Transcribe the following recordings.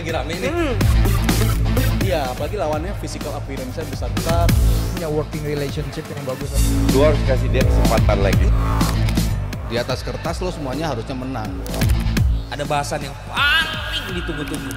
lagi rame nih. Hmm. Iya, apalagi lawannya physical appearance-nya besar-besar. Punya working relationship yang bagus. Lu harus kasih dia kesempatan lagi. Di atas kertas lo semuanya harusnya menang. Ada bahasan yang paling ditunggu-tunggu.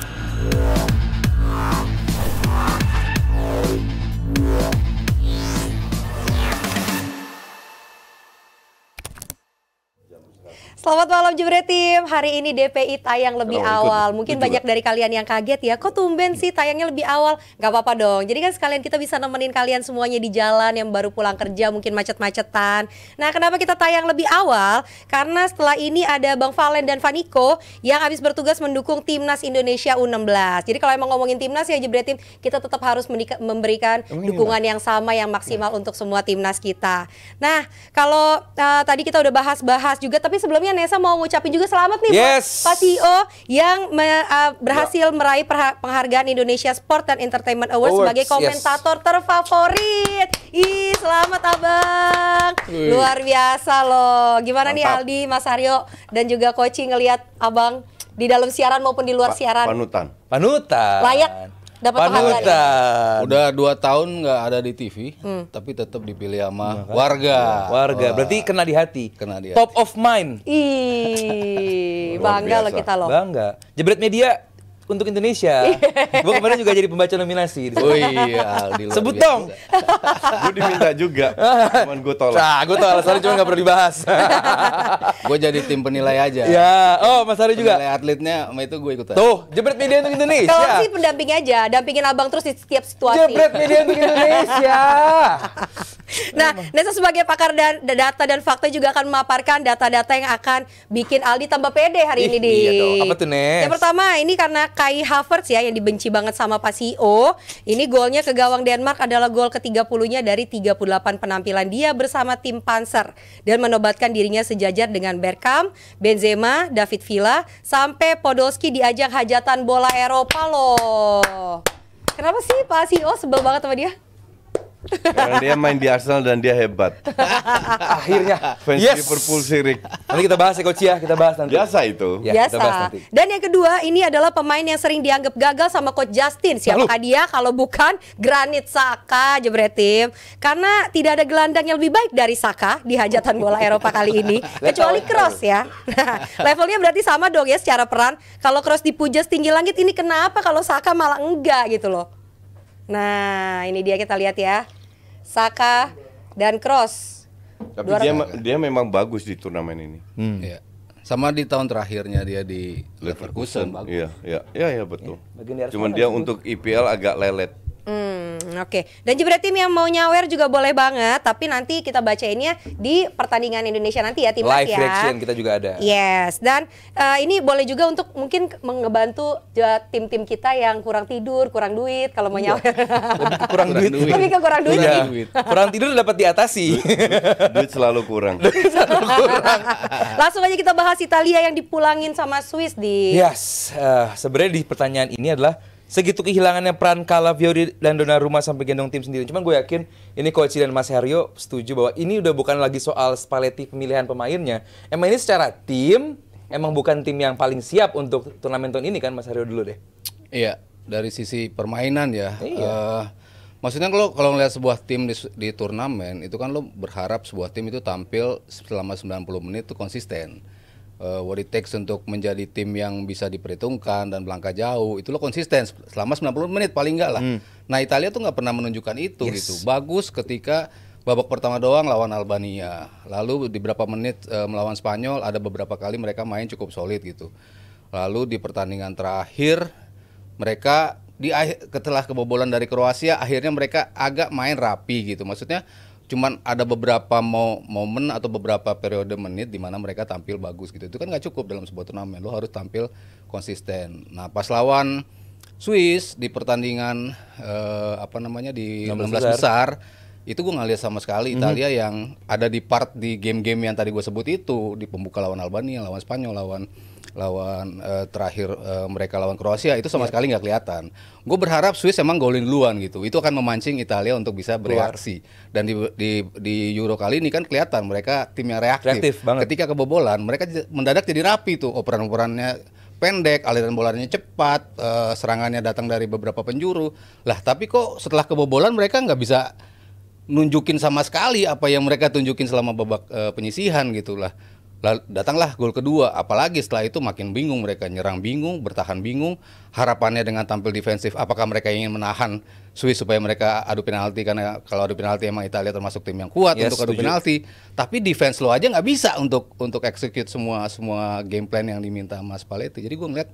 Selamat malam Jumre Tim. Hari ini DPI tayang lebih oh, awal. Ikut, Mungkin ikut banyak dari kalian yang kaget ya, kok tumben sih tayangnya lebih awal? Gak apa-apa dong. Jadi kan sekalian kita bisa nemenin kalian semuanya di jalan yang baru pulang kerja, mungkin macet-macetan. Nah, kenapa kita tayang lebih awal? Karena setelah ini ada Bang Valen dan Vaniko yang habis bertugas mendukung Timnas Indonesia U16. Jadi kalau emang ngomongin Timnas ya Jumre Tim, kita tetap harus memberikan Emang dukungan yang sama yang maksimal ya. untuk semua timnas kita. Nah, kalau uh, tadi kita udah bahas-bahas juga tapi sebelumnya Nesa mau ngucapin juga selamat nih yes. Pak CEO yang me, uh, berhasil ya. meraih penghargaan Indonesia Sport and Entertainment Award Awards sebagai komentator yes. terfavorit. Ih, selamat Abang. Ui. Luar biasa loh. Gimana Mantap. nih Aldi, Mas Aryo dan juga Koci ngelihat Abang di dalam siaran maupun di luar pa siaran? Panutan. Panutan. Layak dapat panutan. Ya? Kan Udah dua tahun nggak ada di TV, hmm. tapi tetap dipilih sama iya kan? warga. Warga. Wah. Berarti kena di hati. Kena di hati. Top of mind. Ih, bangga loh kita loh. Bangga. Jebret Media untuk Indonesia. gue kemarin juga jadi pembaca nominasi. Oh iya, Aldi. Sebut biasa. dong. gue diminta juga, cuman gue tolak. Nah, gue tolak, soalnya cuma gak perlu dibahas. gue jadi tim penilai aja. Ya, oh Mas Ari juga. Penilai atletnya, sama itu gue ikutan. Tuh, jebret media untuk Indonesia. Kalau sih pendamping aja, dampingin abang terus di setiap situasi. Jebret media untuk Indonesia nah, Nesa sebagai pakar dan data dan fakta juga akan memaparkan data-data yang akan bikin Aldi tambah pede hari ini di. Iya dong. Apa tuh Nes? Yang pertama ini karena Kai Havertz ya yang dibenci banget sama Pak CEO. Ini golnya ke gawang Denmark adalah gol ke-30-nya dari 38 penampilan dia bersama tim Panzer dan menobatkan dirinya sejajar dengan Bergkamp, Benzema, David Villa sampai Podolski diajak hajatan bola Eropa loh. Kenapa sih Pak CEO sebel banget sama dia? Karena dia main di Arsenal dan dia hebat. Akhirnya fans yes. Liverpool sirik. Nanti kita bahas ya coach ya, kita bahas nanti. Biasa itu. Ya, Biasa. Kita bahas nanti. Dan yang kedua, ini adalah pemain yang sering dianggap gagal sama coach Justin. Siapakah dia kalau bukan Granit Saka, Jebretim. Karena tidak ada gelandang yang lebih baik dari Saka di hajatan bola Eropa kali ini, kecuali Cross ya. levelnya berarti sama dong ya secara peran. Kalau Cross dipuja setinggi langit ini kenapa kalau Saka malah enggak gitu loh. Nah, ini dia kita lihat ya. Saka dan Cross. Tapi dia dia memang bagus di turnamen ini. Hmm. Ya. Sama di tahun terakhirnya dia di Leverkusen. Leverkusen Iya, iya. Iya, ya, betul. Ya, Cuman dia untuk IPL agak lelet. Hmm, oke. Okay. Dan Jebret tim yang mau nyawer juga boleh banget, tapi nanti kita bacainnya di pertandingan Indonesia nanti ya timnas ya. Live reaction kita juga ada. Yes. Dan uh, ini boleh juga untuk mungkin mengebantu eh, tim-tim kita yang kurang tidur, kurang duit kalau mau iya. nyawer. Lebih ke kurang, duit. Tapi Lebih ke iya. kurang duit. Kurang, tidur dapat diatasi. Duit, duit selalu kurang. duit selalu kurang. Langsung aja kita bahas Italia yang dipulangin sama Swiss di Yes. Uh, sebenarnya di pertanyaan ini adalah segitu kehilangannya peran Fiori dan Donnarumma sampai gendong tim sendiri. Cuman gue yakin ini Coach dan Mas Herio setuju bahwa ini udah bukan lagi soal Spalletti pemilihan pemainnya. Emang ini secara tim emang bukan tim yang paling siap untuk turnamen tahun ini kan Mas Herio dulu deh. Iya, dari sisi permainan ya. Iya. Uh, maksudnya kalau kalau ngelihat sebuah tim di, di turnamen itu kan lo berharap sebuah tim itu tampil selama 90 menit itu konsisten uh, what it takes untuk menjadi tim yang bisa diperhitungkan dan melangkah jauh itu lo konsisten selama 90 menit paling enggak lah. Hmm. Nah, Italia tuh nggak pernah menunjukkan itu yes. gitu. Bagus ketika babak pertama doang lawan Albania. Lalu di beberapa menit uh, melawan Spanyol ada beberapa kali mereka main cukup solid gitu. Lalu di pertandingan terakhir mereka di akhir setelah kebobolan dari Kroasia akhirnya mereka agak main rapi gitu. Maksudnya cuman ada beberapa mau momen atau beberapa periode menit di mana mereka tampil bagus gitu. Itu kan nggak cukup dalam sebuah turnamen. Lo harus tampil konsisten. Nah, pas lawan Swiss di pertandingan eh, apa namanya di 16 besar, besar itu gue nggak lihat sama sekali mhm. Italia mm -hmm. yang ada di part di game-game yang tadi gue sebut itu di pembuka lawan Albania, lawan Spanyol, lawan lawan uh, terakhir uh, mereka lawan Kroasia itu sama yeah. sekali nggak kelihatan. Gue berharap Swiss emang golin duluan gitu. Itu akan memancing Italia untuk bisa bereaksi. Dan di, di di Euro kali ini kan kelihatan mereka tim yang reaktif. reaktif banget. Ketika kebobolan mereka mendadak jadi rapi tuh operan-operannya pendek, aliran bolanya cepat, uh, serangannya datang dari beberapa penjuru. Lah tapi kok setelah kebobolan mereka nggak bisa nunjukin sama sekali apa yang mereka tunjukin selama babak uh, penyisihan gitulah. Lalu datanglah gol kedua, apalagi setelah itu makin bingung mereka nyerang bingung, bertahan bingung. Harapannya dengan tampil defensif, apakah mereka ingin menahan Swiss supaya mereka adu penalti karena kalau adu penalti emang Italia termasuk tim yang kuat yes, untuk adu setuju. penalti. Tapi defense lo aja nggak bisa untuk untuk execute semua semua game plan yang diminta Mas Paletti. Jadi gue ngeliat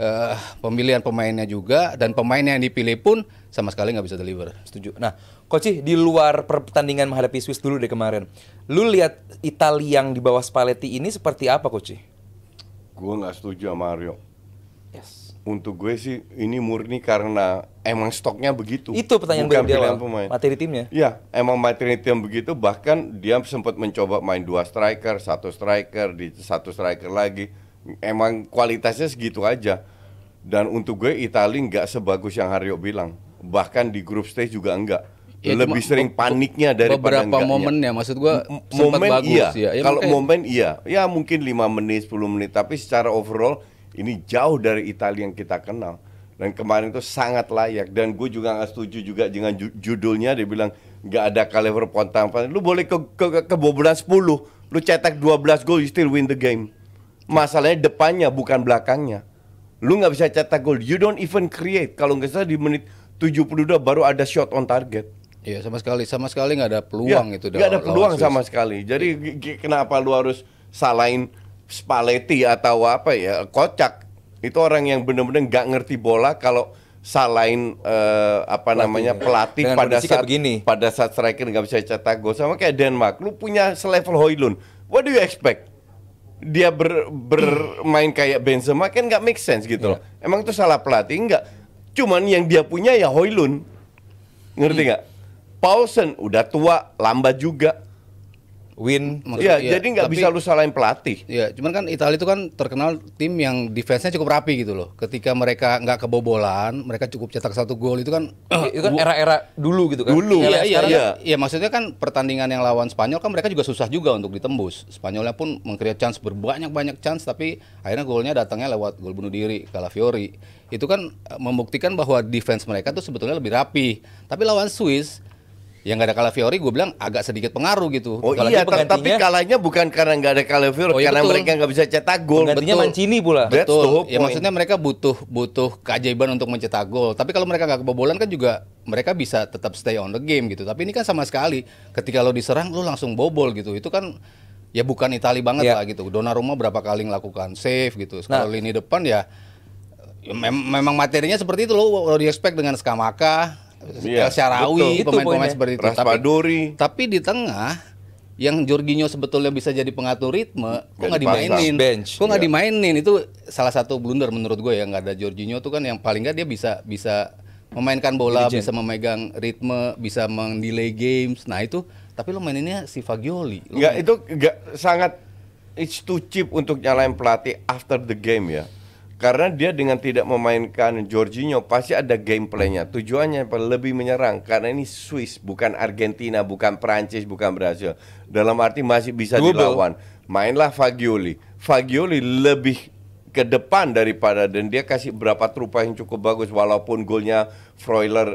uh, pemilihan pemainnya juga dan pemain yang dipilih pun sama sekali nggak bisa deliver. Setuju. Nah, Koci di luar pertandingan menghadapi Swiss dulu deh kemarin. Lu lihat Italia yang di bawah Spalletti ini seperti apa, Koci? Gue nggak setuju sama Mario. Yes. Untuk gue sih ini murni karena emang stoknya begitu. Itu pertanyaan Bukan gue pilihan pemain. Materi timnya. Iya, emang materi tim begitu. Bahkan dia sempat mencoba main dua striker, satu striker, di satu striker lagi emang kualitasnya segitu aja dan untuk gue Italia nggak sebagus yang Haryo bilang bahkan di grup stage juga enggak ya, lebih cuma, sering paniknya daripada beberapa momen ya maksud gue, M momen bagus iya. ya, ya kalau momen iya ya mungkin 5 menit 10 menit tapi secara overall ini jauh dari Italia yang kita kenal dan kemarin itu sangat layak dan gue juga nggak setuju juga dengan ju judulnya dia bilang nggak ada caliber pontang lu boleh ke, ke, ke kebobolan 10 lu cetak 12 gol you still win the game Masalahnya depannya bukan belakangnya. Lu nggak bisa cetak gol. You don't even create. Kalau nggak salah di menit 72 baru ada shot on target. Iya sama sekali, sama sekali nggak ada iya, peluang ya, itu. Nggak ada peluang Swiss. sama sekali. Jadi iya. kenapa lu harus salahin Spalletti atau apa ya kocak? Itu orang yang benar-benar nggak ngerti bola kalau salahin uh, apa pelatih. namanya pelatih Dengan pada saat begini. pada saat striker nggak bisa cetak gol sama kayak Denmark. Lu punya selevel Hoylund. What do you expect? dia ber, bermain kayak Benzema kan nggak make sense gitu loh. Iya. Emang itu salah pelatih nggak? Cuman yang dia punya ya Hoylun, ngerti iya. nggak? Hmm. Paulsen udah tua, lambat juga win. Iya, ya, jadi nggak bisa lu salahin pelatih. Iya, cuman kan Italia itu kan terkenal tim yang defense-nya cukup rapi gitu loh. Ketika mereka nggak kebobolan, mereka cukup cetak satu gol itu kan iya, itu kan era-era dulu gitu kan. Dulu. Iya, iya, iya, iya. Iya, maksudnya kan pertandingan yang lawan Spanyol kan mereka juga susah juga untuk ditembus. Spanyolnya pun mengkreat chance berbanyak-banyak chance tapi akhirnya golnya datangnya lewat gol bunuh diri Calafiori. Itu kan eh, membuktikan bahwa defense mereka tuh sebetulnya lebih rapi. Tapi lawan Swiss yang nggak ada Calafiori gue bilang agak sedikit pengaruh gitu. Oh Apalagi iya, kan tapi kalahnya bukan karena nggak ada Calafiori, oh, iya, karena betul. mereka nggak bisa cetak gol. Gantinya Mancini pula. Betul. Ya maksudnya mereka butuh butuh keajaiban untuk mencetak gol. Tapi kalau mereka nggak kebobolan kan juga mereka bisa tetap stay on the game gitu. Tapi ini kan sama sekali ketika lo diserang lo langsung bobol gitu. Itu kan ya bukan Itali banget yeah. lah gitu. Donnarumma berapa kali melakukan save gitu. Nah. Kalau nah. lini depan ya, ya mem memang materinya seperti itu lo di expect dengan Skamaka yeah, El Sharawi, pemain-pemain seperti itu. Raspadori. Tapi, tapi di tengah yang Jorginho sebetulnya bisa jadi pengatur ritme, kok nggak dimainin? Bench, kok nggak yeah. dimainin? Itu salah satu blunder menurut gue ya nggak ada Jorginho tuh kan yang paling nggak dia bisa bisa memainkan bola, Dirigen. bisa memegang ritme, bisa mendelay games. Nah itu, tapi lo maininnya si Fagioli. Enggak, itu nggak sangat it's too cheap untuk nyalain pelatih after the game ya karena dia dengan tidak memainkan Jorginho pasti ada gameplaynya. Tujuannya lebih menyerang karena ini Swiss bukan Argentina, bukan Prancis, bukan Brasil. Dalam arti masih bisa Double. dilawan. Mainlah Fagioli. Fagioli lebih ke depan daripada dan dia kasih berapa trupa yang cukup bagus walaupun golnya Froiler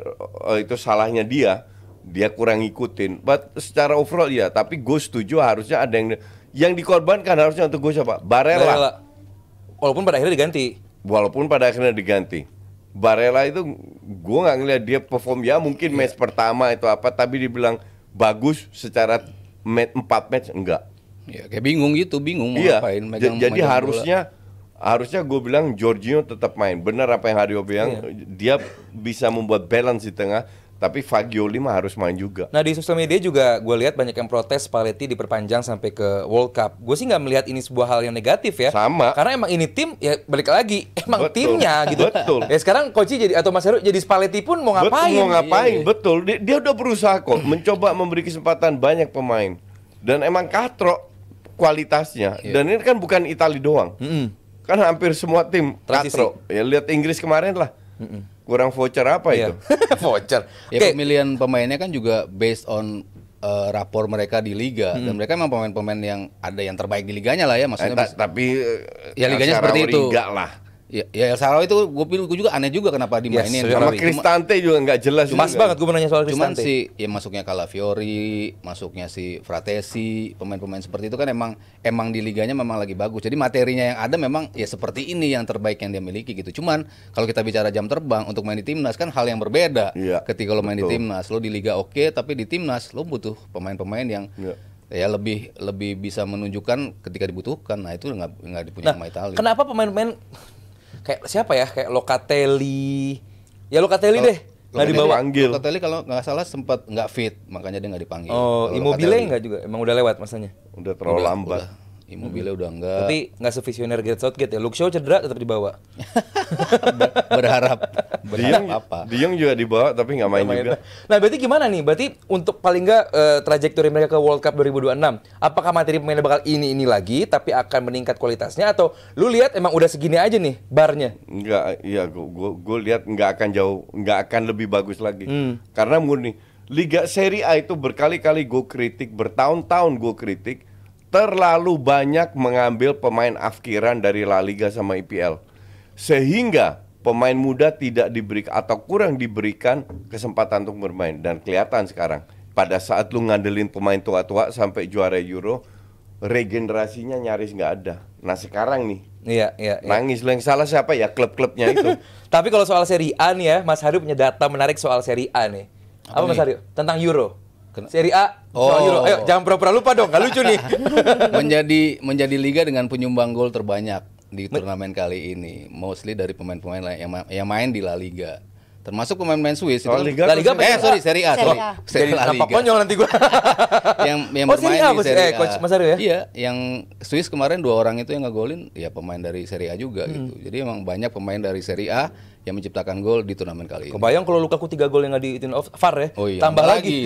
eh, itu salahnya dia dia kurang ikutin. but secara overall ya tapi gue setuju harusnya ada yang yang dikorbankan harusnya untuk gue siapa Barella, Barella walaupun pada akhirnya diganti. Walaupun pada akhirnya diganti. Barela itu gue nggak ngeliat dia perform ya mungkin yeah. match pertama itu apa tapi dibilang bagus secara match empat match enggak. Ya kayak bingung gitu, bingung mau iya. ngapain megang, Jadi megang harusnya bola. harusnya gue bilang Jorginho tetap main. Benar apa yang Hario bilang, yeah. dia bisa membuat balance di tengah tapi Fagioli mah harus main juga. Nah di sosial media juga gue lihat banyak yang protes Paletti diperpanjang sampai ke World Cup. Gue sih nggak melihat ini sebuah hal yang negatif ya. Sama. Karena emang ini tim ya balik lagi emang betul. timnya gitu. Betul. Ya sekarang Koci jadi atau Mas Heru jadi Paletti pun mau ngapain? Betul, mau ngapain? Iya, iya, Betul. Dia, dia udah berusaha kok mencoba memberi kesempatan banyak pemain dan emang katro kualitasnya. Iya. Dan ini kan bukan Italia doang. Mm -mm. Kan hampir semua tim Transisi. katro. Ya lihat Inggris kemarin lah. Mm -mm kurang voucher apa yeah. itu? voucher. Ya okay. pemilihan pemainnya kan juga based on uh, rapor mereka di liga hmm. dan mereka memang pemain-pemain yang ada yang terbaik di liganya lah ya maksudnya. Eh, ta tapi eh, ya liganya seperti itu. Liga lah. Ya, ya El itu gue pilih gue juga aneh juga kenapa dimainin yes, sama Cristante juga nggak jelas. Mas juga. banget gue menanya soal Cristante. Cuman si ya masuknya Calafiori, masuknya si Fratesi, pemain-pemain seperti itu kan emang emang di liganya memang lagi bagus. Jadi materinya yang ada memang ya seperti ini yang terbaik yang dia miliki gitu. Cuman kalau kita bicara jam terbang untuk main di timnas kan hal yang berbeda. Ya, ketika lo main betul. di timnas, lo di liga oke, okay, tapi di timnas lo butuh pemain-pemain yang ya ya lebih lebih bisa menunjukkan ketika dibutuhkan nah itu nggak nggak dipunyai nah, sama Italia kenapa pemain-pemain kayak siapa ya kayak Locatelli ya Locatelli Kalo, deh nggak dibawa panggil Locatelli kalau nggak salah sempat nggak fit makanya dia nggak dipanggil oh Immobile nggak juga emang udah lewat masanya udah terlalu lambat Mobilnya hmm. udah enggak. Tapi enggak sevisioner Gareth Southgate ya. Luke Shaw cedera tetap dibawa. Ber berharap berharap Dieng, apa? Diung juga dibawa tapi nggak main, main juga. Nah, berarti gimana nih? Berarti untuk paling enggak uh, eh, trajektori mereka ke World Cup 2026, apakah materi pemainnya bakal ini ini lagi tapi akan meningkat kualitasnya atau lu lihat emang udah segini aja nih barnya? Enggak, iya gua gua, gua lihat enggak akan jauh, enggak akan lebih bagus lagi. Hmm. Karena murni Liga Serie A itu berkali-kali gue kritik, bertahun-tahun gue kritik, terlalu banyak mengambil pemain afkiran dari La Liga sama IPL sehingga pemain muda tidak diberi atau kurang diberikan kesempatan untuk bermain dan kelihatan sekarang pada saat lu ngandelin pemain tua-tua sampai juara Euro regenerasinya nyaris nggak ada nah sekarang nih Iya, iya, iya. Nangis lu yang salah siapa ya klub-klubnya itu. Tapi kalau soal Seri A nih ya, Mas Hari punya data menarik soal Seri A nih. Apa, Apa nih? Mas Hari? Tentang Euro. Kena... Seri A, oh. Euro. Ayo, jangan pura-pura lupa dong, nggak lucu nih. menjadi menjadi liga dengan penyumbang gol terbanyak di turnamen kali ini, mostly dari pemain-pemain yang, yang main di La Liga termasuk pemain-pemain Swiss oh, itu kan Liga, La Liga eh sorry Serie A sorry Seri Serie A Liga. konyol nanti gue, yang yang oh, bermain di Serie eh, A eh, Coach Mas Aryo ya iya yang Swiss kemarin dua orang itu yang ngegolin ya pemain dari Serie A juga hmm. gitu jadi emang banyak pemain dari Serie A yang menciptakan gol di turnamen kali ini kebayang kalau Lukaku tiga gol yang nggak diitin off VAR ya oh, iya, tambah lagi,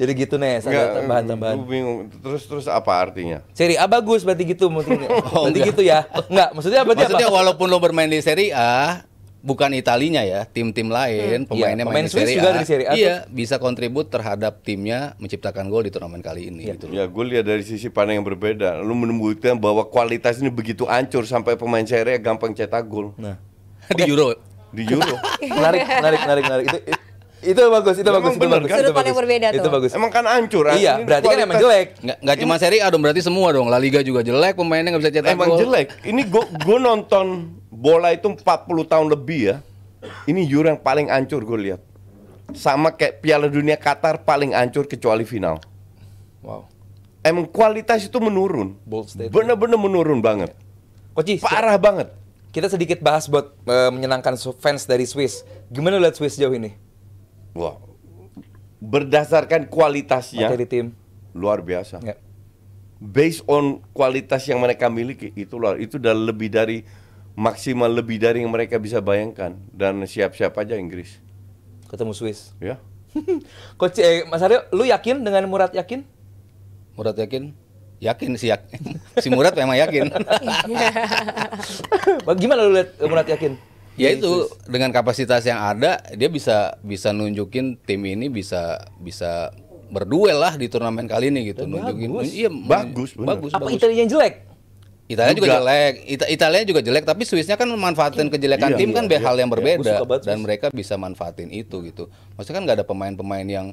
Jadi gitu nih, ada tambahan-tambahan. Gue bingung. Terus terus apa artinya? Seri A bagus berarti gitu maksudnya. oh, berarti gitu ya. Enggak, maksudnya berarti maksudnya apa? walaupun lo bermain di seri A, bukan Italinya ya, tim-tim lain, hmm. Iya, pemainnya yeah, pemain Serie Swiss juga dari Serie A. Iya, bisa kontribut terhadap timnya menciptakan gol di turnamen kali ini yeah. gitu. Ya, gue lihat dari sisi pandang yang berbeda. Lu menemukan bahwa kualitas ini begitu ancur sampai pemain Serie A gampang cetak gol. Nah. di Euro. Di Euro. menarik, menarik, menarik, menarik. Itu, itu itu bagus, itu emang bagus, itu bagus. Kan? Sudut pandang berbeda itu tuh. Itu bagus. Emang kan hancur. Ah, iya, berarti kualitas. kan emang jelek. Gak cuma seri A dong, berarti semua dong. La Liga juga jelek, pemainnya nggak bisa cetak gol. Emang jelek. Ini gua gue nonton bola itu 40 tahun lebih ya. Ini Euro yang paling ancur gue lihat. Sama kayak Piala Dunia Qatar paling ancur kecuali final. Wow. Emang kualitas itu menurun. Bener-bener menurun banget. Koci, parah banget. Kita sedikit bahas buat uh, menyenangkan fans dari Swiss. Gimana lihat Swiss jauh ini? wow. berdasarkan kualitasnya. Materi tim. Luar biasa. Yeah. Based on kualitas yang mereka miliki itu luar itu udah lebih dari maksimal lebih dari yang mereka bisa bayangkan dan siap-siap aja Inggris. Ketemu Swiss. Ya. Coach eh, Mas Aryo, lu yakin dengan Murat yakin? Murat yakin? Yakin sih yakin. si Murat memang yakin. Bagaimana lu lihat eh, Murat yakin? Ya iya, itu dengan kapasitas yang ada dia bisa bisa nunjukin tim ini bisa bisa berduel lah di turnamen kali ini gitu. Dan eh, nunjukin, bagus. Iya, bagus. Bener. Bagus. Apa Italia yang jelek? Italia juga, juga jelek. Ita Italia juga jelek, tapi Swissnya kan manfaatin iya. kejelekan iya, tim iya, kan iya, hal yang iya, berbeda iya, dan mereka bisa manfaatin itu gitu. Maksudnya kan nggak ada pemain-pemain yang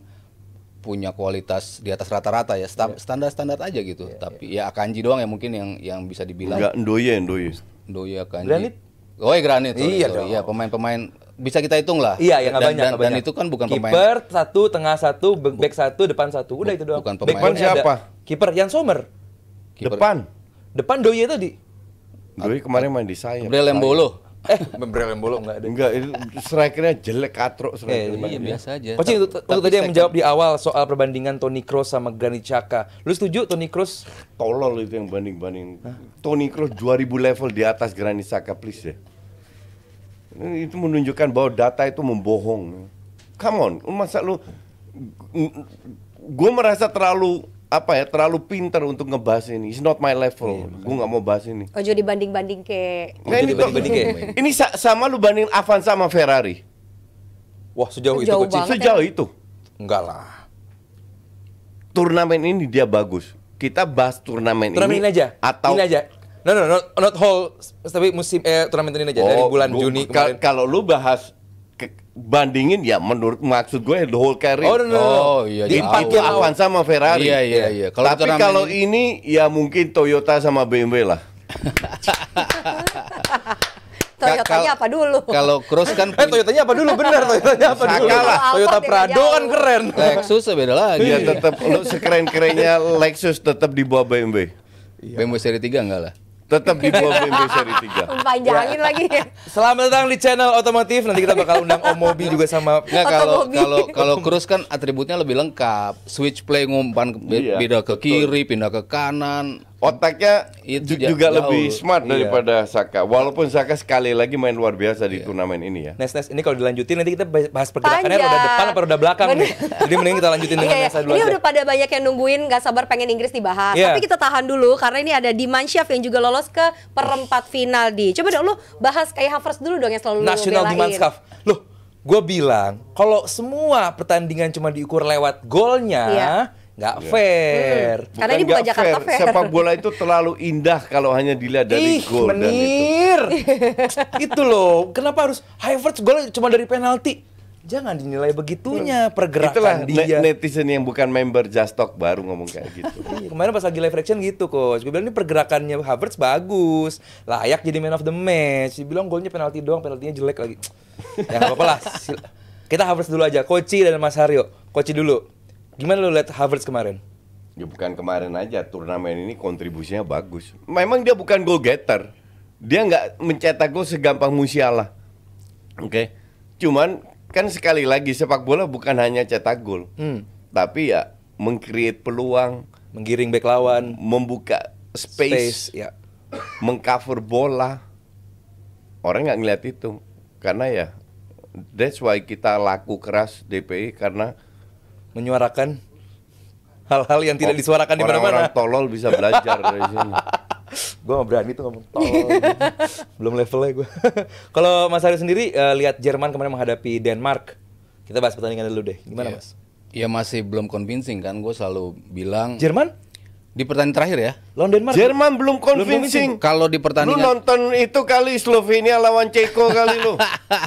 punya kualitas di atas rata-rata ya iya. standar-standar aja gitu. Iya, tapi iya. ya Kanji doang ya mungkin yang yang bisa dibilang. Enggak Ndoye, Ndoye. Ndoye Kanji. Granit. Oh, ya Granit. Sorry, iya, sorry. Iya, pemain-pemain bisa kita hitung lah. Iya, yang dan, banyak, dan, dan itu kan bukan pemain. Kiper satu, tengah satu, back satu, depan satu, udah itu doang. Bukan pemain. Back siapa? Kiper Jan Sommer. Keeper. Depan. Depan itu tadi. doy kemarin main di sayap. Brelembolo. Eh, Brelembolo enggak ada. Enggak, itu strikernya jelek katrok striker. Eh, iya, biasa aja. itu tadi yang menjawab di awal soal perbandingan Toni Kroos sama Granit Xhaka. Lu setuju Toni Kroos tolol itu yang banding-banding. Toni Kroos 2000 level di atas Granit Xhaka, please deh. Itu menunjukkan bahwa data itu membohong. Come on, masa lu gue merasa terlalu apa ya terlalu pinter untuk ngebahas ini. It's not my level. yeah, gue nggak mau bahas ini. oh jadi banding ke. Nah, ini banding -banding ke. ini sa sama lu banding Avanza sama Ferrari. Wah sejauh, sejauh itu kecil. Sejauh ya. itu. Enggak lah. Turnamen ini dia bagus. Kita bahas turnamen, turnamen ini, ini aja. Atau ini aja. No, no, no, not whole, tapi musim eh, turnamen ini aja oh, dari bulan gua, Juni Kalau lu bahas bandingin ya menurut maksud gue the whole career. Oh, no, no. oh iya. It, itu iya. iya, iya. Avanza sama Ferrari. Iya iya iya. Kalo Tapi kalau ini ya mungkin Toyota sama BMW lah. Toyotanya apa dulu? Kalau Cross kan eh Toyotanya apa dulu? Benar Toyotanya apa dulu? Kalah. Toyota Prado kan keren. Lexus ya beda lagi. Iya tetap lu sekeren-kerennya Lexus tetap di bawah BMW. BMW seri 3 enggak lah? Tetap di mobil BMB seri 3. Panjangin ya. lagi. Ya. Selamat datang di channel otomotif. Nanti kita bakal undang Om Mobi juga sama. Nggak, kalau kalau kalau cruise kan atributnya lebih lengkap. Switch play ngumpan iya, beda ke kiri, pindah ke kanan otaknya itu juga jauh. lebih smart iya. daripada Saka. Walaupun Saka sekali lagi main luar biasa di iya. turnamen ini ya. Nes Nes ini kalau dilanjutin nanti kita bahas pergerakannya Panjang. roda depan apa roda belakang nih. Jadi mending kita lanjutin iya, dengan iya. Nesa dulu. Ini aja. udah pada banyak yang nungguin gak sabar pengen Inggris dibahas. Yeah. Tapi kita tahan dulu karena ini ada Dimansyaf yang juga lolos ke perempat final di. Coba dong lu bahas kayak Havers dulu dong yang selalu Nasional Dimansyaf. Loh, gue bilang kalau semua pertandingan cuma diukur lewat golnya, yeah nggak iya. fair. Hmm. Karena ini bukan Jakarta fair. fair. Sepak bola itu terlalu indah kalau hanya dilihat dari Ih, gol dan itu. itu loh, kenapa harus Havertz gol cuma dari penalti? Jangan dinilai begitunya pergerakan Itulah dia. netizen yang bukan member Just Talk baru ngomong kayak gitu. Iya, kemarin pas lagi live reaction gitu, coach. Gue bilang ini pergerakannya Havertz bagus, layak jadi man of the match. Dia bilang golnya penalti doang, penaltinya jelek lagi. ya gak apa-apa lah. Kita Havertz dulu aja, Koci dan Mas Haryo. Koci dulu Gimana lu lihat Havertz kemarin? Ya bukan kemarin aja, turnamen ini kontribusinya bagus. Memang dia bukan goal getter. Dia nggak mencetak gol segampang Musiala. Oke. Okay? Cuman kan sekali lagi sepak bola bukan hanya cetak gol. Hmm. Tapi ya mengcreate peluang, menggiring back lawan, membuka space, space ya. mengcover bola. Orang nggak ngeliat itu karena ya that's why kita laku keras DPI karena menyuarakan hal-hal yang tidak disuarakan di mana-mana. Orang tolol bisa belajar dari sini. gue gak berani tuh ngomong tolol. Iya. Belum levelnya gue. Kalau Mas Ari sendiri uh, lihat Jerman kemarin menghadapi Denmark. Kita bahas pertandingan dulu deh. Gimana, yeah. Mas? Iya masih belum convincing kan gue selalu bilang Jerman di pertandingan terakhir ya London. Denmark Jerman belum convincing, belum convincing. kalau di pertandingan lu nonton itu kali Slovenia lawan Ceko kali lu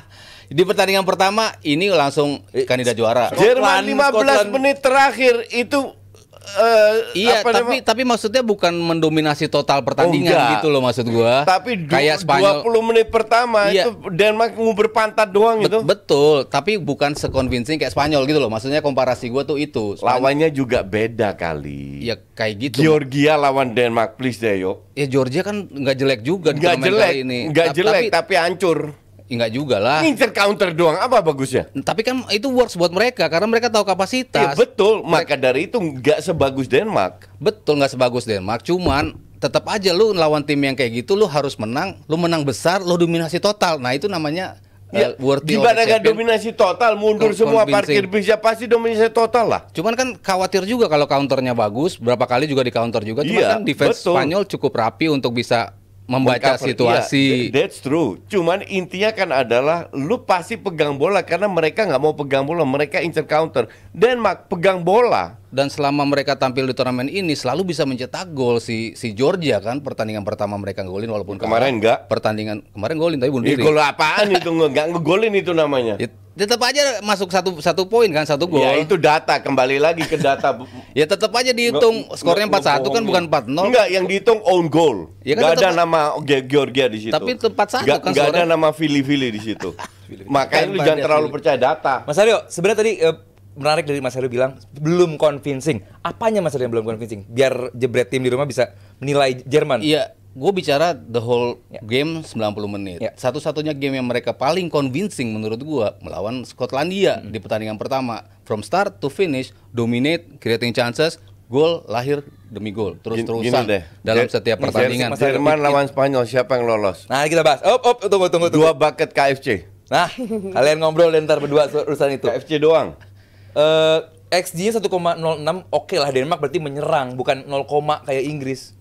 di pertandingan pertama ini langsung eh, kandidat juara. Jerman 15 Scotland. menit terakhir itu uh, iya apa tapi nama? tapi maksudnya bukan mendominasi total pertandingan oh, gitu loh maksud gua tapi kayak Spanyol 20 menit pertama iya. itu Denmark nguber pantat doang Be gitu betul tapi bukan seconvincing kayak Spanyol gitu loh maksudnya komparasi gua tuh itu Spanyol, lawannya juga beda kali ya kayak gitu Georgia lawan Denmark please deh yuk ya Georgia kan nggak jelek juga gak jelek ini nggak jelek tapi, tapi hancur Enggak juga lah. Ngincer counter doang apa bagusnya? Tapi kan itu works buat mereka karena mereka tahu kapasitas. Ya, betul, maka dari itu nggak sebagus Denmark. Betul nggak sebagus Denmark, cuman tetap aja lu lawan tim yang kayak gitu lu harus menang, lu menang besar, lu dominasi total. Nah, itu namanya eh, Ya, uh, worthy gimana gak dominasi total mundur semua parkir bisa pasti dominasi total lah. Cuman kan khawatir juga kalau counternya bagus, berapa kali juga di counter juga. Cuman iya, kan defense betul. Spanyol cukup rapi untuk bisa membaca cover. situasi. Yeah, that's true. Cuman intinya kan adalah lu pasti pegang bola karena mereka nggak mau pegang bola, mereka incer counter. Denmark pegang bola dan selama mereka tampil di turnamen ini selalu bisa mencetak gol si si Georgia kan pertandingan pertama mereka golin walaupun kemarin kalah, enggak pertandingan kemarin golin tapi bunuh diri. gol apaan itu enggak ngegolin itu namanya. Ya, ya, tetap aja masuk satu satu poin kan satu gol. Ya itu data kembali lagi ke data. ya tetap aja dihitung nge, skornya empat satu kan bukan empat nol Enggak yang dihitung own goal. Ya kan gak ada nama Georgia di situ. Tapi tempat satu kan gak ada nama Fili-Fili di situ. Makanya lu jangan terlalu percaya data. Mas Aryo, sebenarnya tadi eh, menarik dari Mas Heru bilang belum convincing. Apanya Mas Heru yang belum convincing? Biar jebret tim di rumah bisa menilai Jerman. Iya, gue bicara the whole yeah. game 90 menit. Yeah. Satu-satunya game yang mereka paling convincing menurut gue melawan Skotlandia mm -hmm. di pertandingan pertama. From start to finish, dominate, creating chances, gol lahir demi gol terus-terusan deh. dalam setiap pertandingan. Jerman lawan Spanyol siapa yang lolos? Nah, kita bahas. Op, op, tunggu, tunggu, tunggu. Dua bucket KFC. Nah, kalian ngobrol dan ntar berdua urusan itu. KFC doang uh, XG-nya 1,06 oke okay lah Denmark berarti menyerang bukan 0, kayak Inggris.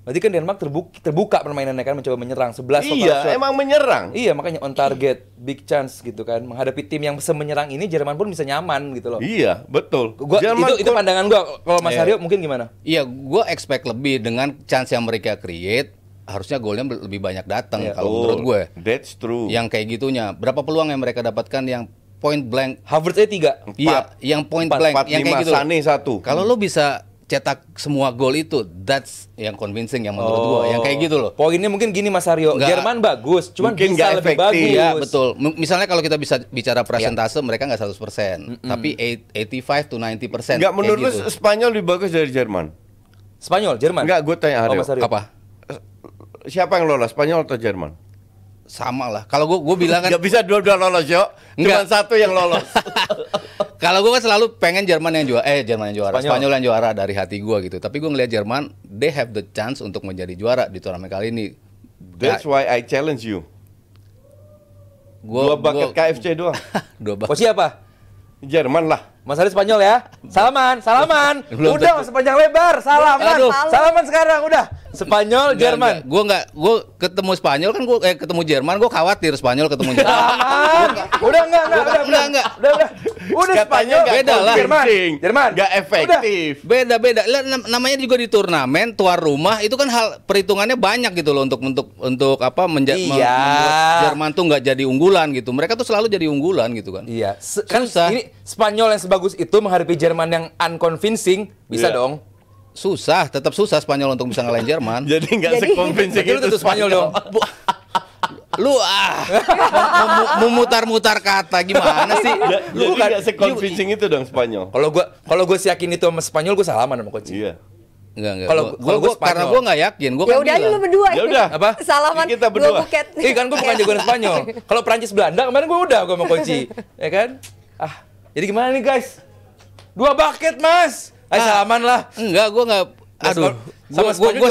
Berarti kan Denmark terbuka, terbuka permainannya kan mencoba menyerang 11 Iya, shot. emang menyerang. Iya, makanya on target, big chance gitu kan. Menghadapi tim yang bisa menyerang ini Jerman pun bisa nyaman gitu loh. Iya, betul. Gua, Jerman itu, itu pandangan gua kalau Mas Aryo iya. mungkin gimana? Iya, gua expect lebih dengan chance yang mereka create harusnya golnya lebih banyak datang yeah. kalau oh, menurut gue. Ya. That's true. Yang kayak gitunya, berapa peluang yang mereka dapatkan yang point blank. Harvard nya tiga. Iya, yang point empat, blank, Empat, yang kayak gitu. Sane satu. Kalau hmm. lo bisa cetak semua gol itu that's yang convincing yang menurut oh. gua yang kayak oh. gitu loh poinnya mungkin gini Mas Aryo nggak, Jerman bagus cuman mungkin bisa lebih efektif. bagus ya, betul M misalnya kalau kita bisa bicara persentase ya. mereka nggak 100% persen mm -mm. tapi 85 to 90 persen nggak menurut gitu. Spanyol lebih bagus dari Jerman Spanyol Jerman nggak gue tanya oh, Aryo. Oh, Mas Aryo apa siapa yang lolos Spanyol atau Jerman sama lah. Kalau gue gue bilang kan. Gak bisa dua-dua lolos yo. Enggak. satu yang lolos. Kalau gue kan selalu pengen Jerman yang juara, eh Jerman yang juara, Spanyol, Spanyol yang juara dari hati gue gitu. Tapi gue ngelihat Jerman, they have the chance untuk menjadi juara di turnamen kali ini. That's why I challenge you. Gua, dua bucket gua, KFC doang. dua bucket. Posisi oh, apa? Jerman lah. Mas Ari Spanyol ya. Salaman, salaman. udah sepanjang lebar. Salaman. Aduh. Salaman sekarang udah. Spanyol, Jerman. Gak, gua nggak, gua ketemu Spanyol kan gua eh ketemu Jerman, gua khawatir Spanyol ketemu Jerman. Ah, ah. udah nggak, enggak, udah, udah, nggak, Udah, nggak. Udah Spanyol beda lah. Jerman. Jerman. Gak efektif. Beda, beda. Lah, namanya juga di turnamen, tuan rumah itu kan hal perhitungannya banyak gitu loh untuk untuk untuk apa menja iya. Jerman tuh nggak jadi unggulan gitu. Mereka tuh selalu jadi unggulan gitu kan. Iya. Se kan ini Spanyol yang sebagus itu menghadapi Jerman yang unconvincing bisa yeah. dong susah, tetap susah Spanyol untuk bisa ngalahin Jerman. Jadi nggak sekonvinsing itu. Lu Spanyol dong. lu ah memutar-mutar kata gimana sih? Lu kan nggak itu dong Spanyol. Kalau gua kalau gua yakin itu sama Spanyol gua salaman sama coach. Iya. Enggak, enggak. Kalau gua, gua, karena gua enggak yakin, gua kan ya udah lu berdua. Ya udah. Apa? Salaman kita berdua. Ih, iya kan gua bukan ya. jagoan Spanyol. Kalau Prancis Belanda kemarin gua udah gua sama Koci. Ya kan? Ah, jadi gimana nih guys? Dua bucket, Mas. Eh, ah, salaman lah enggak gue nggak aduh sama gue gue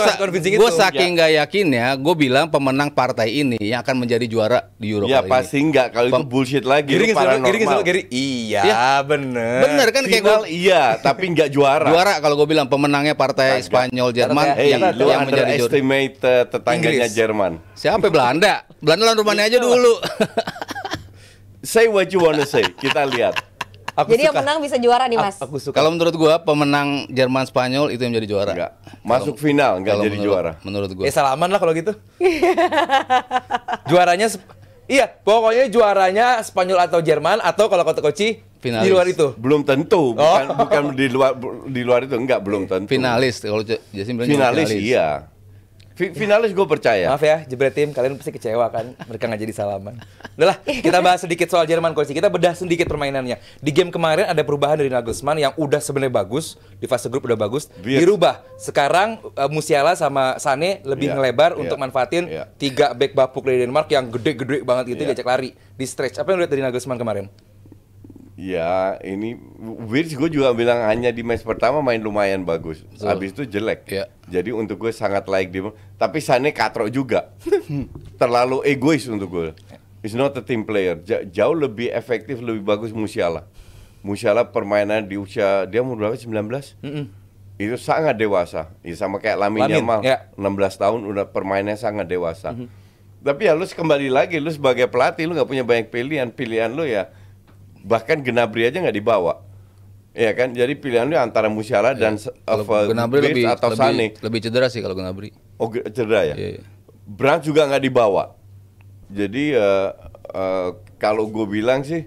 gue saking ya. nggak yakin ya gue bilang pemenang partai ini yang akan menjadi juara di Euro ya pasti nggak kalau itu bullshit lagi giring paranormal giri iya ya. bener bener kan kayak gue iya tapi nggak juara juara kalau gue bilang pemenangnya partai Spanyol Jerman hey, ya. iya, yang, lu yang menjadi juara tetangganya Jerman siapa Belanda Belanda lawan rumahnya aja iya. dulu say what you wanna say kita lihat aku Jadi suka. yang menang bisa juara nih Mas. Aku, suka. Kalau menurut gua pemenang Jerman Spanyol itu yang jadi juara. Enggak. Masuk kalo, final enggak jadi menurut, juara. Menurut gua. eh, salaman lah kalau gitu. Juaranya Iya, pokoknya juaranya Spanyol atau Jerman atau kalau kota Koci finalis. di luar itu. Belum tentu, oh. bukan oh. bukan di luar di luar itu enggak belum tentu. Finalis kalau jadi finalis, finalis. iya. Finalis gue percaya. Maaf ya, jebret tim, kalian pasti kecewa kan. Mereka nggak jadi salaman. Udah kita bahas sedikit soal Jerman kondisi. Kita bedah sedikit permainannya. Di game kemarin ada perubahan dari Nagelsmann yang udah sebenarnya bagus di fase grup udah bagus. Biet. Dirubah. Sekarang uh, Musiala sama Sane lebih yeah. ngelebar yeah. untuk iya. manfaatin yeah. tiga back bapuk dari Denmark yang gede-gede banget gitu yeah. diajak lari di stretch. Apa yang lihat dari Nagelsmann kemarin? Ya, ini Wirtz gue juga bilang hanya di match pertama main lumayan bagus. So, Habis itu jelek. Yeah. Jadi untuk gue sangat like di tapi Sane katro juga. Terlalu egois untuk gue. It's not a team player. Jauh lebih efektif, lebih bagus Musiala. Musiala permainan di usia dia umur berapa? 19? Mm -mm. Itu sangat dewasa. Ya sama kayak Lamin, Lamin Yamal, yeah. Ya. 16 tahun udah permainannya sangat dewasa. Mm -hmm. Tapi ya lu kembali lagi lu sebagai pelatih lu nggak punya banyak pilihan. Pilihan lu ya bahkan Genabri aja nggak dibawa. ya kan? Jadi pilihannya antara Musiala ya, dan iya. eh, Genabri lebih, atau lebih, Sane. Lebih cedera sih kalau Genabri. Oh, cedera ya. ya, ya. Brand juga nggak dibawa. Jadi uh, uh, kalau gue bilang sih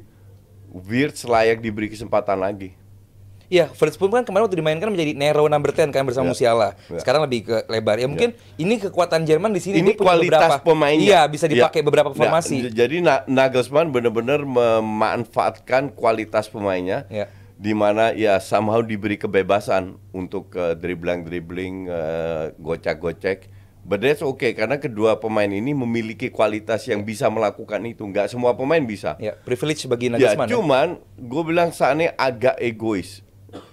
Wirtz layak diberi kesempatan lagi Iya, Firtspoon kan kemarin waktu dimainkan menjadi narrow number 10 kan bersama yeah. Musiala. Iya. Sekarang lebih ke lebar. Ya iya. mungkin yeah. ini kekuatan Jerman di sini ini kualitas beberapa, pemainnya. Iya, bisa iya. dipakai yeah. beberapa nah, formasi. Nah, jadi Nagelsmann benar-benar memanfaatkan kualitas pemainnya. Yeah di mana ya somehow diberi kebebasan untuk uh, eh, dribbling dribbling uh, eh, gocek gocek but that's okay karena kedua pemain ini memiliki kualitas yang bisa melakukan itu nggak semua pemain bisa ya privilege bagi ya, Nagelsmann ya cuman ya. gue bilang Sane agak egois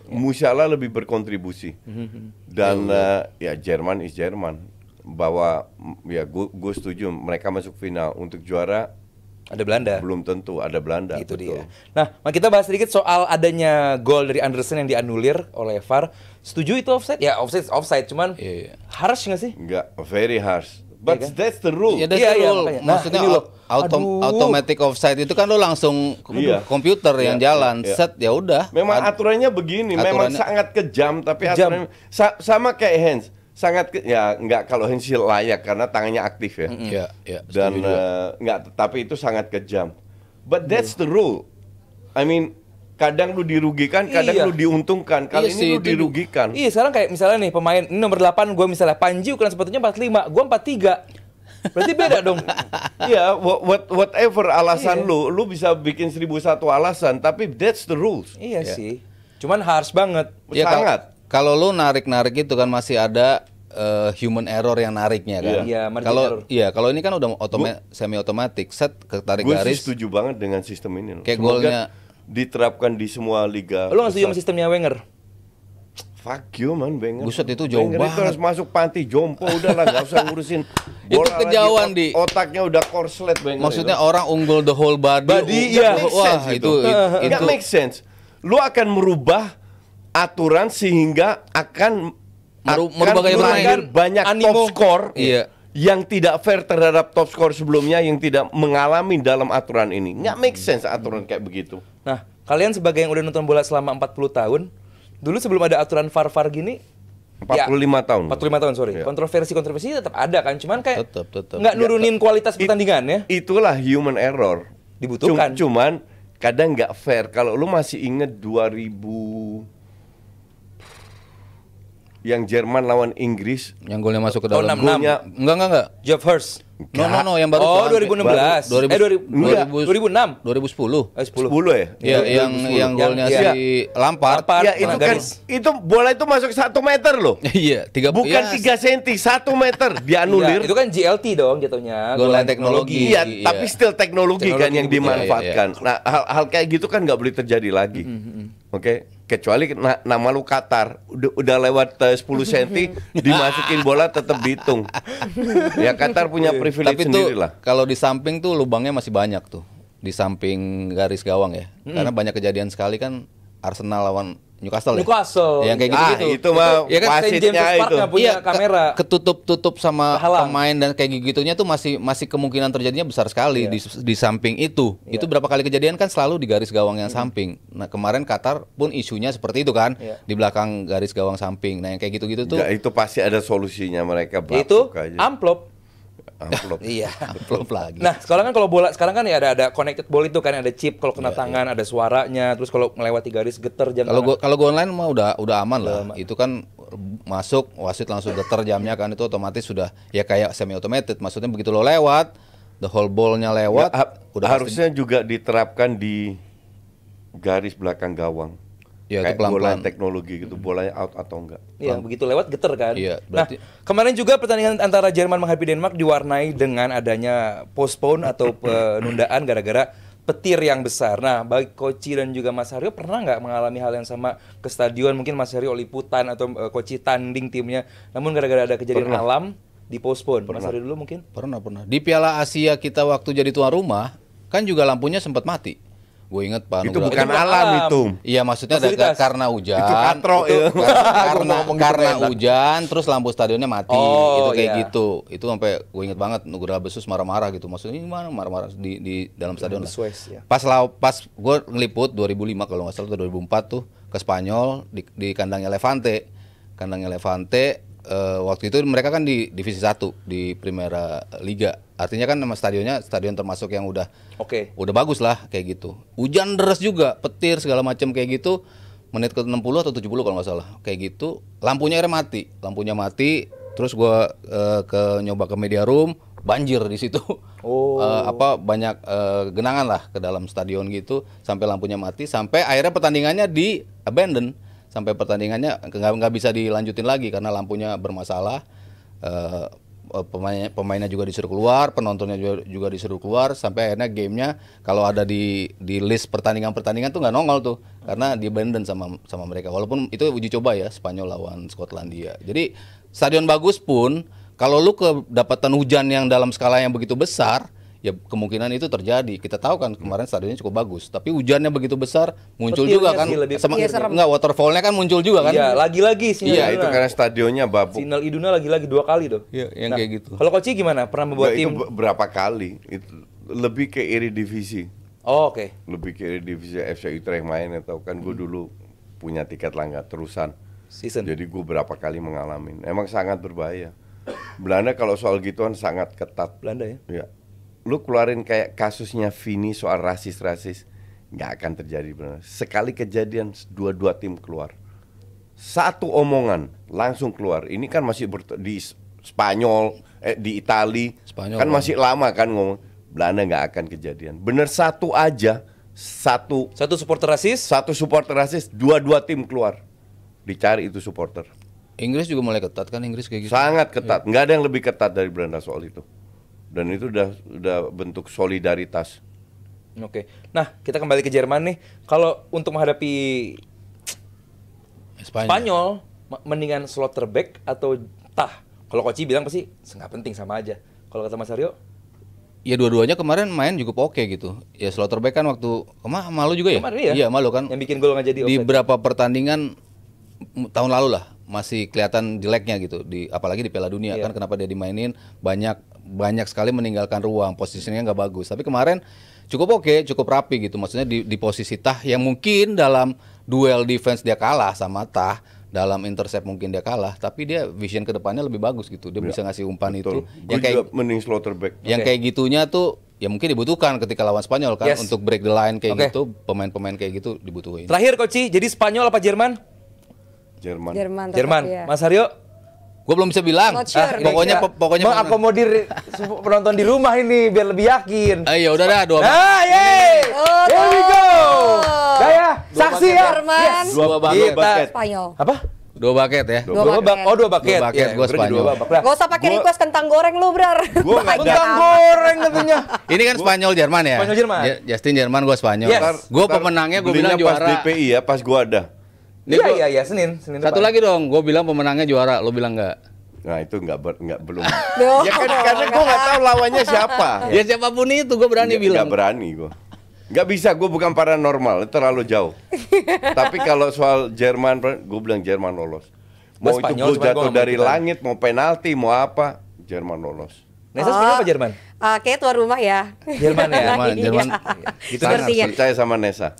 Ya. Musiala lebih berkontribusi mm-hmm. dan uh, ya Jerman is Jerman bahwa mm, ya gue setuju mereka masuk final untuk juara ada Belanda. Belum tentu ada Belanda. Itu dia. Nah, kita bahas sedikit soal adanya gol dari Anderson yang dianulir oleh VAR. Setuju itu offside? Ya, offside offside cuman yeah, yeah. harsh nggak sih? Nggak, very harsh. But yeah, kan? that's the rule. Yeah, that's yeah, the iya, rule. Yeah, nah, Maksudnya ini loh, automatic offside itu kan lo langsung yeah. komputer yeah, yang iya, jalan yeah. Iya. set ya udah. Memang aturannya begini, aturannya, memang sangat kejam tapi kejam. aturannya sa sama kayak hands sangat ke, ya nggak kalau hands layak karena tangannya aktif ya. Mm -hmm. yeah, yeah, Dan uh, nggak tapi itu sangat kejam. But that's the rule. I mean kadang lu dirugikan, kadang iya. lu diuntungkan. Kali iya sih, lu dirugikan. Iya, sekarang kayak misalnya nih pemain nomor 8 gue misalnya Panji ukuran sepatunya 45, gue 43. Berarti beda dong. Iya, what, whatever alasan iya. lu, lu bisa bikin 1001 alasan, tapi that's the rules. Iya yeah. sih. Cuman harus banget. Ya, Sangat. Kalau lu narik-narik itu kan masih ada uh, human error yang nariknya kan. Iya, iya kalau iya kalau ini kan udah otoma semi otomatis set ketarik garis. Gue setuju banget dengan sistem ini loh. Kayak golnya diterapkan di semua liga. Lo nggak setuju sama sistemnya Wenger? Fuck you man Wenger. Buset itu jauh Wenger banget. Itu harus masuk panti jompo udahlah nggak usah ngurusin. Bola itu kejauhan di otaknya udah korslet Wenger. Maksudnya itu. orang unggul the whole body. body iya. Wah itu itu, it, it, make sense. Lu akan merubah aturan sehingga akan Meru akan merubah gaya banyak Animo. top score. Iya. Yang tidak fair terhadap top score sebelumnya yang tidak mengalami dalam aturan ini. Nggak make sense aturan kayak begitu. Nah, kalian sebagai yang udah nonton bola selama 40 tahun, dulu sebelum ada aturan VAR-VAR gini 45 ya, tahun. 45 tahun, sorry. Iya. Ya. Kontroversi-kontroversi tetap ada kan, cuman kayak tetap tetap nggak iya, nurunin ya, kualitas pertandingan ya. Itulah human error. Dibutuhkan. cuman kadang nggak fair kalau lu masih inget 2000 yang Jerman lawan Inggris yang golnya masuk ke dalam oh, golnya enggak enggak enggak Jeff Hurst No, no, no, yang baru. Oh, 2016. Baru, 2000, eh, 2000, 2000, 2006. 2010. Eh, 10. 10 ya? Iya, yang yang golnya iya. si ya. Lampard. Lampard. Ya, itu kan itu bola itu masuk 1 meter loh. Iya, 3 Bukan ya, 3 cm, 1 meter Dia anulir. Ya, itu kan GLT dong jatuhnya. Gol teknologi. Iya, iya, tapi still teknologi, kan teknologi kan yang dimanfaatkan. Iya, iya. Nah, hal-hal kayak gitu kan nggak boleh terjadi lagi. Mm -hmm. Oke. Okay? kecuali na nama lu Qatar udah, udah lewat uh, 10 cm dimasukin bola tetap dihitung ya Qatar punya iya privilege tapi sendiri tuh, lah. Kalau di samping tuh lubangnya masih banyak tuh di samping garis gawang ya. Hmm. Karena banyak kejadian sekali kan Arsenal lawan Newcastle, ya? Newcastle. ya. Yang kayak gitu-gitu. Ah, itu mah ya kan St. James Park itu. punya iya, kamera. Ketutup-tutup sama Kehalang. pemain dan kayak gitu-gitu gitunya tuh masih masih kemungkinan terjadinya besar sekali yeah. di, di samping itu. Yeah. Itu berapa kali kejadian kan selalu di garis gawang yang mm samping. Nah, kemarin Qatar pun isunya seperti itu kan, yeah. di belakang garis gawang samping. Nah, yang kayak gitu-gitu tuh. Ya, itu pasti ada solusinya mereka Itu aja. amplop amplop. iya, amplop lagi. Nah, sekarang kan kalau bola sekarang kan ya ada ada connected ball itu kan ada chip kalau kena yeah, tangan yeah. ada suaranya, terus kalau melewati garis geter jam. Kalau kalau gua online mah udah udah aman lah. Aman. Itu kan masuk wasit langsung geter jamnya kan itu otomatis sudah ya kayak semi automated. Maksudnya begitu lo lewat, the whole ballnya lewat. Ya, udah harusnya pasti... juga diterapkan di garis belakang gawang ya, kayak pelan -pelan. bola teknologi gitu bolanya out atau enggak Iya begitu lewat geter kan ya, nah kemarin juga pertandingan antara Jerman menghadapi Denmark diwarnai dengan adanya postpone atau penundaan gara-gara petir yang besar. Nah, bagi Koci dan juga Mas Haryo pernah nggak mengalami hal yang sama ke stadion? Mungkin Mas Haryo liputan atau uh, eh, Koci tanding timnya. Namun gara-gara ada kejadian pernah. alam, dipospon. Pernah. Mas Haryo dulu mungkin? Pernah, pernah. Di Piala Asia kita waktu jadi tuan rumah, kan juga lampunya sempat mati. Gue inget Pak Itu bukan itu alam, itu. Iya maksudnya ada, karena hujan. Itu katro itu, ya. Karena karena, gitu hujan terus lampu stadionnya mati. Oh, itu kayak iya. gitu. Itu sampai gue inget banget Nugra Besus marah-marah gitu. Maksudnya gimana, mana marah-marah di di dalam stadion. Besues, ya. Pas lau, pas gue ngeliput 2005 kalau nggak salah atau 2004 tuh ke Spanyol di, di kandangnya Levante. Kandangnya Levante uh, eh, waktu itu mereka kan di divisi 1 di Primera Liga Artinya kan nama stadionnya stadion termasuk yang udah oke. Okay. Udah bagus lah kayak gitu. Hujan deras juga, petir segala macam kayak gitu. Menit ke 60 atau 70 kalau nggak salah. Kayak gitu, lampunya akhirnya mati. Lampunya mati, terus gua uh, ke nyoba ke media room, banjir di situ. Oh. Uh, apa banyak uh, genangan lah ke dalam stadion gitu sampai lampunya mati, sampai akhirnya pertandingannya di abandon sampai pertandingannya nggak nggak bisa dilanjutin lagi karena lampunya bermasalah. Uh, Eh, pemainnya pemainnya juga disuruh keluar, penontonnya juga, juga disuruh keluar sampai akhirnya gamenya kalau ada di di list pertandingan pertandingan tuh nggak nongol tuh karena di diabandon sama sama mereka walaupun itu uji coba ya Spanyol lawan Skotlandia. Jadi stadion bagus pun kalau lu kedapatan hujan yang dalam skala yang begitu besar ya kemungkinan itu terjadi. Kita tahu kan kemarin stadionnya cukup bagus, tapi hujannya begitu besar muncul juga iya kan. Lebih Sama, iya, enggak waterfallnya kan muncul juga kan? Iya, lagi-lagi sinyal. Iya, itu karena stadionnya babu. Sinyal Iduna lagi-lagi dua kali tuh. Iya, yang nah, kayak gitu. Kalau Koci gimana? Pernah membuat tim? berapa kali? Itu lebih ke iri divisi. Oh, oke. Lebih ke iri divisi FC Utrecht main atau ya kan gue hmm. dulu punya tiket langga terusan. Season. Jadi gue berapa kali mengalami. Emang sangat berbahaya. Belanda kalau soal gituan sangat ketat. Belanda ya? Iya lu keluarin kayak kasusnya Vini soal rasis-rasis nggak akan terjadi benar. Sekali kejadian dua-dua tim keluar. Satu omongan langsung keluar. Ini kan masih di Spanyol, eh, di Itali. Spanyol kan masih lama kan ngomong Belanda nggak akan kejadian. Bener satu aja satu satu supporter rasis satu supporter rasis dua-dua tim keluar dicari itu supporter Inggris juga mulai ketat kan Inggris kayak gitu sangat ketat ya. nggak ada yang lebih ketat dari Belanda soal itu dan itu udah udah bentuk solidaritas. Oke. Nah, kita kembali ke Jerman nih. Kalau untuk menghadapi Spanyol, Spanyol mendingan Slotterbeck atau Tah. Kalau Koci bilang pasti nggak penting sama aja. Kalau kata Mas Aryo, ya dua-duanya kemarin main cukup oke gitu. Ya Slotterbeck kan waktu kemah malu juga ya? Kemarin ya. Iya, malu kan. Yang bikin gol nggak jadi. Di beberapa pertandingan tahun lalu lah masih kelihatan jeleknya gitu di apalagi di Piala Dunia yeah. kan kenapa dia dimainin banyak banyak sekali meninggalkan ruang posisinya nggak bagus tapi kemarin cukup oke okay, cukup rapi gitu maksudnya di, di posisi Tah yang mungkin dalam duel defense dia kalah sama Tah dalam intercept mungkin dia kalah tapi dia vision kedepannya lebih bagus gitu dia yeah. bisa ngasih umpan betul. itu Gue yang kayak mending back yang okay. kayak gitunya tuh ya mungkin dibutuhkan ketika lawan Spanyol kan yes. untuk break the line kayak okay. gitu pemain-pemain kayak gitu dibutuhin terakhir Koci jadi Spanyol apa Jerman Jerman. Jerman. Jerman. Iya. Mas Aryo, gue belum bisa bilang. sure, ah, pokoknya po pokoknya mengakomodir penonton di rumah ini biar lebih yakin. Ayo, ah, ya udah dah dua. Ah, yeay. Oh, Here we go. Ya, saksi ya. ya. Jerman. Yes. Dua baket, Spanyol. Apa? Dua baket ya. Dua, dua Oh, dua baket, Dua baket. Ya, gue Spanyol. Nah, gak usah pakai request kentang goreng lu, Brar. Gua kentang goreng katanya. Ini kan Spanyol Jerman ya. Spanyol Jerman. Justin Jerman, gue Spanyol. Yes. Gue pemenangnya gue bilang juara. Pas DPI ya, pas gue ada. Iya iya iya Senin, Senin Satu lagi dong, gue bilang pemenangnya juara, lo bilang enggak? Nah itu enggak, ber, nggak belum. ya kan karena gue enggak tahu lawannya siapa. ya siapapun itu gue berani enggak, bilang. Enggak berani gue. Enggak bisa, gue bukan paranormal, itu terlalu jauh. Tapi kalau soal Jerman, gue bilang Jerman lolos. Mau Spanyol, itu gue jatuh dari langit, mau penalti, mau apa, Jerman lolos. Nesa oh, Spanyol apa Jerman? Uh, ah, kayaknya tuan rumah ya. Jerman ya. Nah, Jerman. Iya. Jerman. Gitu kan percaya sama Nesa.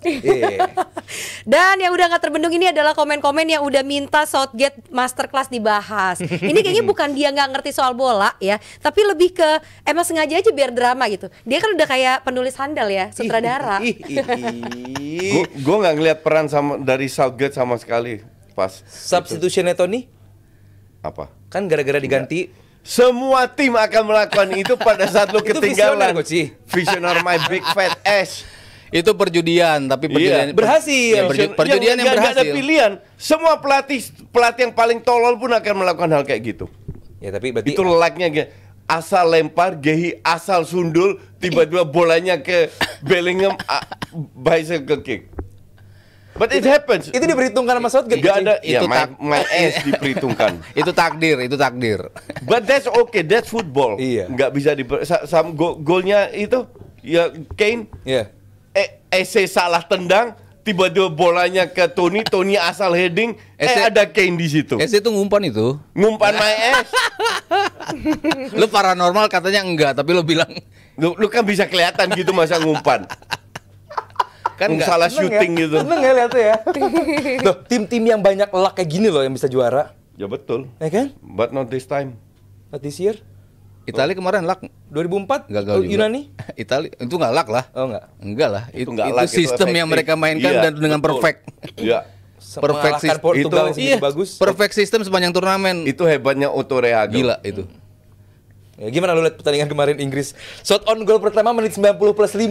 Dan yang udah nggak terbendung ini adalah komen-komen yang udah minta Southgate masterclass dibahas. ini kayaknya bukan dia nggak ngerti soal bola ya, tapi lebih ke emang sengaja aja biar drama gitu. Dia kan udah kayak penulis handal ya, sutradara. Gue nggak ngeliat peran sama dari Southgate sama sekali pas. Substitutionnya Tony? Apa? Kan gara-gara diganti. Enggak semua tim akan melakukan itu pada saat lu ketinggalan. Itu visioner, visioner my big fat ass. Itu perjudian, tapi iya. perjudian yeah. berhasil. ya, perju, perjudian yang, yang, yang berhasil. Gak ada pilihan. Semua pelatih pelatih yang paling tolol pun akan melakukan hal kayak gitu. Ya tapi berarti itu lelaknya asal lempar, Gehi asal sundul, tiba-tiba bolanya ke Bellingham, bicycle kick. But it happens. Itu diperhitungkan sama Southgate. Gak ada iya, itu ya, my, my ass diperhitungkan. itu takdir, itu takdir. But that's okay, that's football. Iya. Gak bisa di go golnya itu ya Kane. Iya. Yeah. E salah tendang, tiba-tiba bolanya ke Tony, Tony asal heading, Ese, eh ada Kane di situ. Ese itu ngumpan itu. Ngumpan my ass. lu paranormal katanya enggak, tapi lu bilang lu, lu kan bisa kelihatan gitu masa ngumpan. kan nggak salah syuting ya. gitu seneng ya lihatnya ya loh tim-tim yang banyak luck kayak gini loh yang bisa juara ya betul ya kan but not this time not this year Italia kemarin luck 2004 gagal oh, juga. Yunani Italia itu nggak luck lah oh enggak. enggak lah itu, itu, sistem yang mereka mainkan iya, dan dengan perfect iya perfect sistem itu iya, bagus perfect sistem sepanjang turnamen itu hebatnya Otto Rehagel. gila itu Ya, gimana lu lihat pertandingan kemarin Inggris? Shot on goal pertama menit 90 plus 5.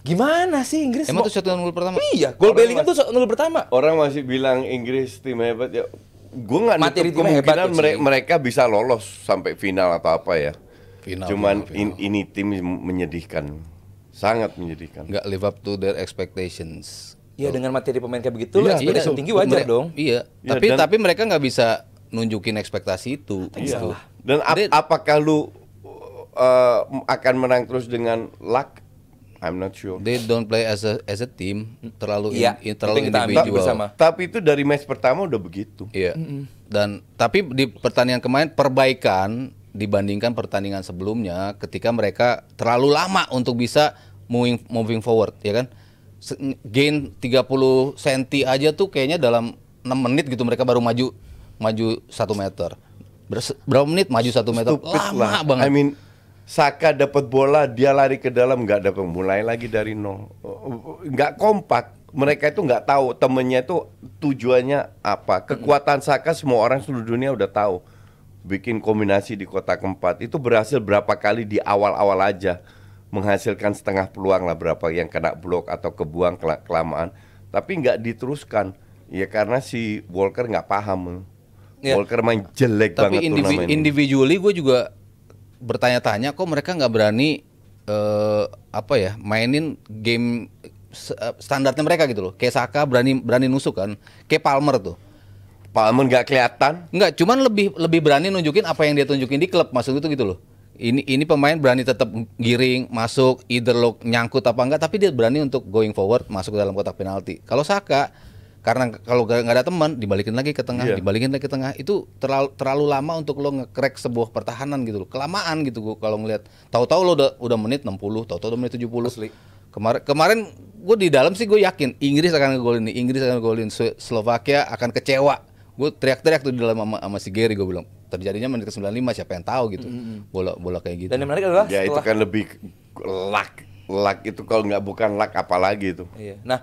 Gimana sih Inggris? Emang tuh satu nol pertama? Iya, gol Bellingham tuh satu nol pertama. Orang masih bilang Inggris tim hebat ya. Gue nggak materi tim hebat mere mereka bisa lolos sampai final atau apa ya. Final, Cuman final, In, ini tim menyedihkan, sangat menyedihkan. Gak live up to their expectations. Iya so. dengan materi pemain kayak begitu, iya, iya, tinggi wajar dong. Iya, Ya, tapi tapi mereka nggak bisa nunjukin ekspektasi itu. Iya. Dan ap apakah lu uh, akan menang terus dengan luck? I'm not sure. They don't play as a as a team, terlalu yeah, in, terlalu individual. Tapi itu dari match pertama udah begitu. Iya. Yeah. Mm -hmm. Dan tapi di pertandingan kemarin perbaikan dibandingkan pertandingan sebelumnya ketika mereka terlalu lama untuk bisa moving moving forward, ya kan? Gain 30 cm aja tuh kayaknya dalam 6 menit gitu mereka baru maju maju satu meter. Berapa menit maju satu meter? Stupid lama lah. banget. I mean, Saka dapat bola, dia lari ke dalam nggak dapat mulai lagi dari nol. Nggak kompak. Mereka itu nggak tahu temennya itu tujuannya apa. Kekuatan Saka semua orang seluruh dunia udah tahu. Bikin kombinasi di kota keempat itu berhasil berapa kali di awal-awal aja menghasilkan setengah peluang lah berapa yang kena blok atau kebuang kelamaan. Tapi nggak diteruskan ya karena si Walker nggak paham. Ya. Walker main jelek Tapi banget Tapi individu individually gue juga bertanya-tanya kok mereka nggak berani uh, apa ya mainin game eh, standarnya mereka gitu loh. Kayak Saka berani berani nusuk kan. Kayak Palmer tuh. Palmer nggak kelihatan? Nggak, cuman lebih lebih berani nunjukin apa yang dia tunjukin di klub maksud itu gitu loh. Ini ini pemain berani tetap giring masuk, either lo nyangkut apa enggak, tapi dia berani untuk going forward masuk ke dalam kotak penalti. Kalau Saka karena kalau nggak ada teman dibalikin lagi ke tengah yeah. dibalikin lagi ke tengah itu terlalu terlalu lama untuk lo ngekrek sebuah pertahanan gitu lo kelamaan gitu gua kalau ngelihat tahu-tahu lo udah udah menit 60 tahu-tahu udah menit 70 Asli. kemarin kemarin gue di dalam sih gue yakin Inggris akan ngegolin nih Inggris akan ngegolin Slovakia akan kecewa gue teriak-teriak tuh di dalam sama, sama si Gary gue bilang terjadinya menit ke lima siapa yang tahu gitu mm-hmm. bola bola kayak gitu dan yang menarik adalah ya itu kan lebih luck luck itu kalau nggak bukan luck apalagi itu iya. nah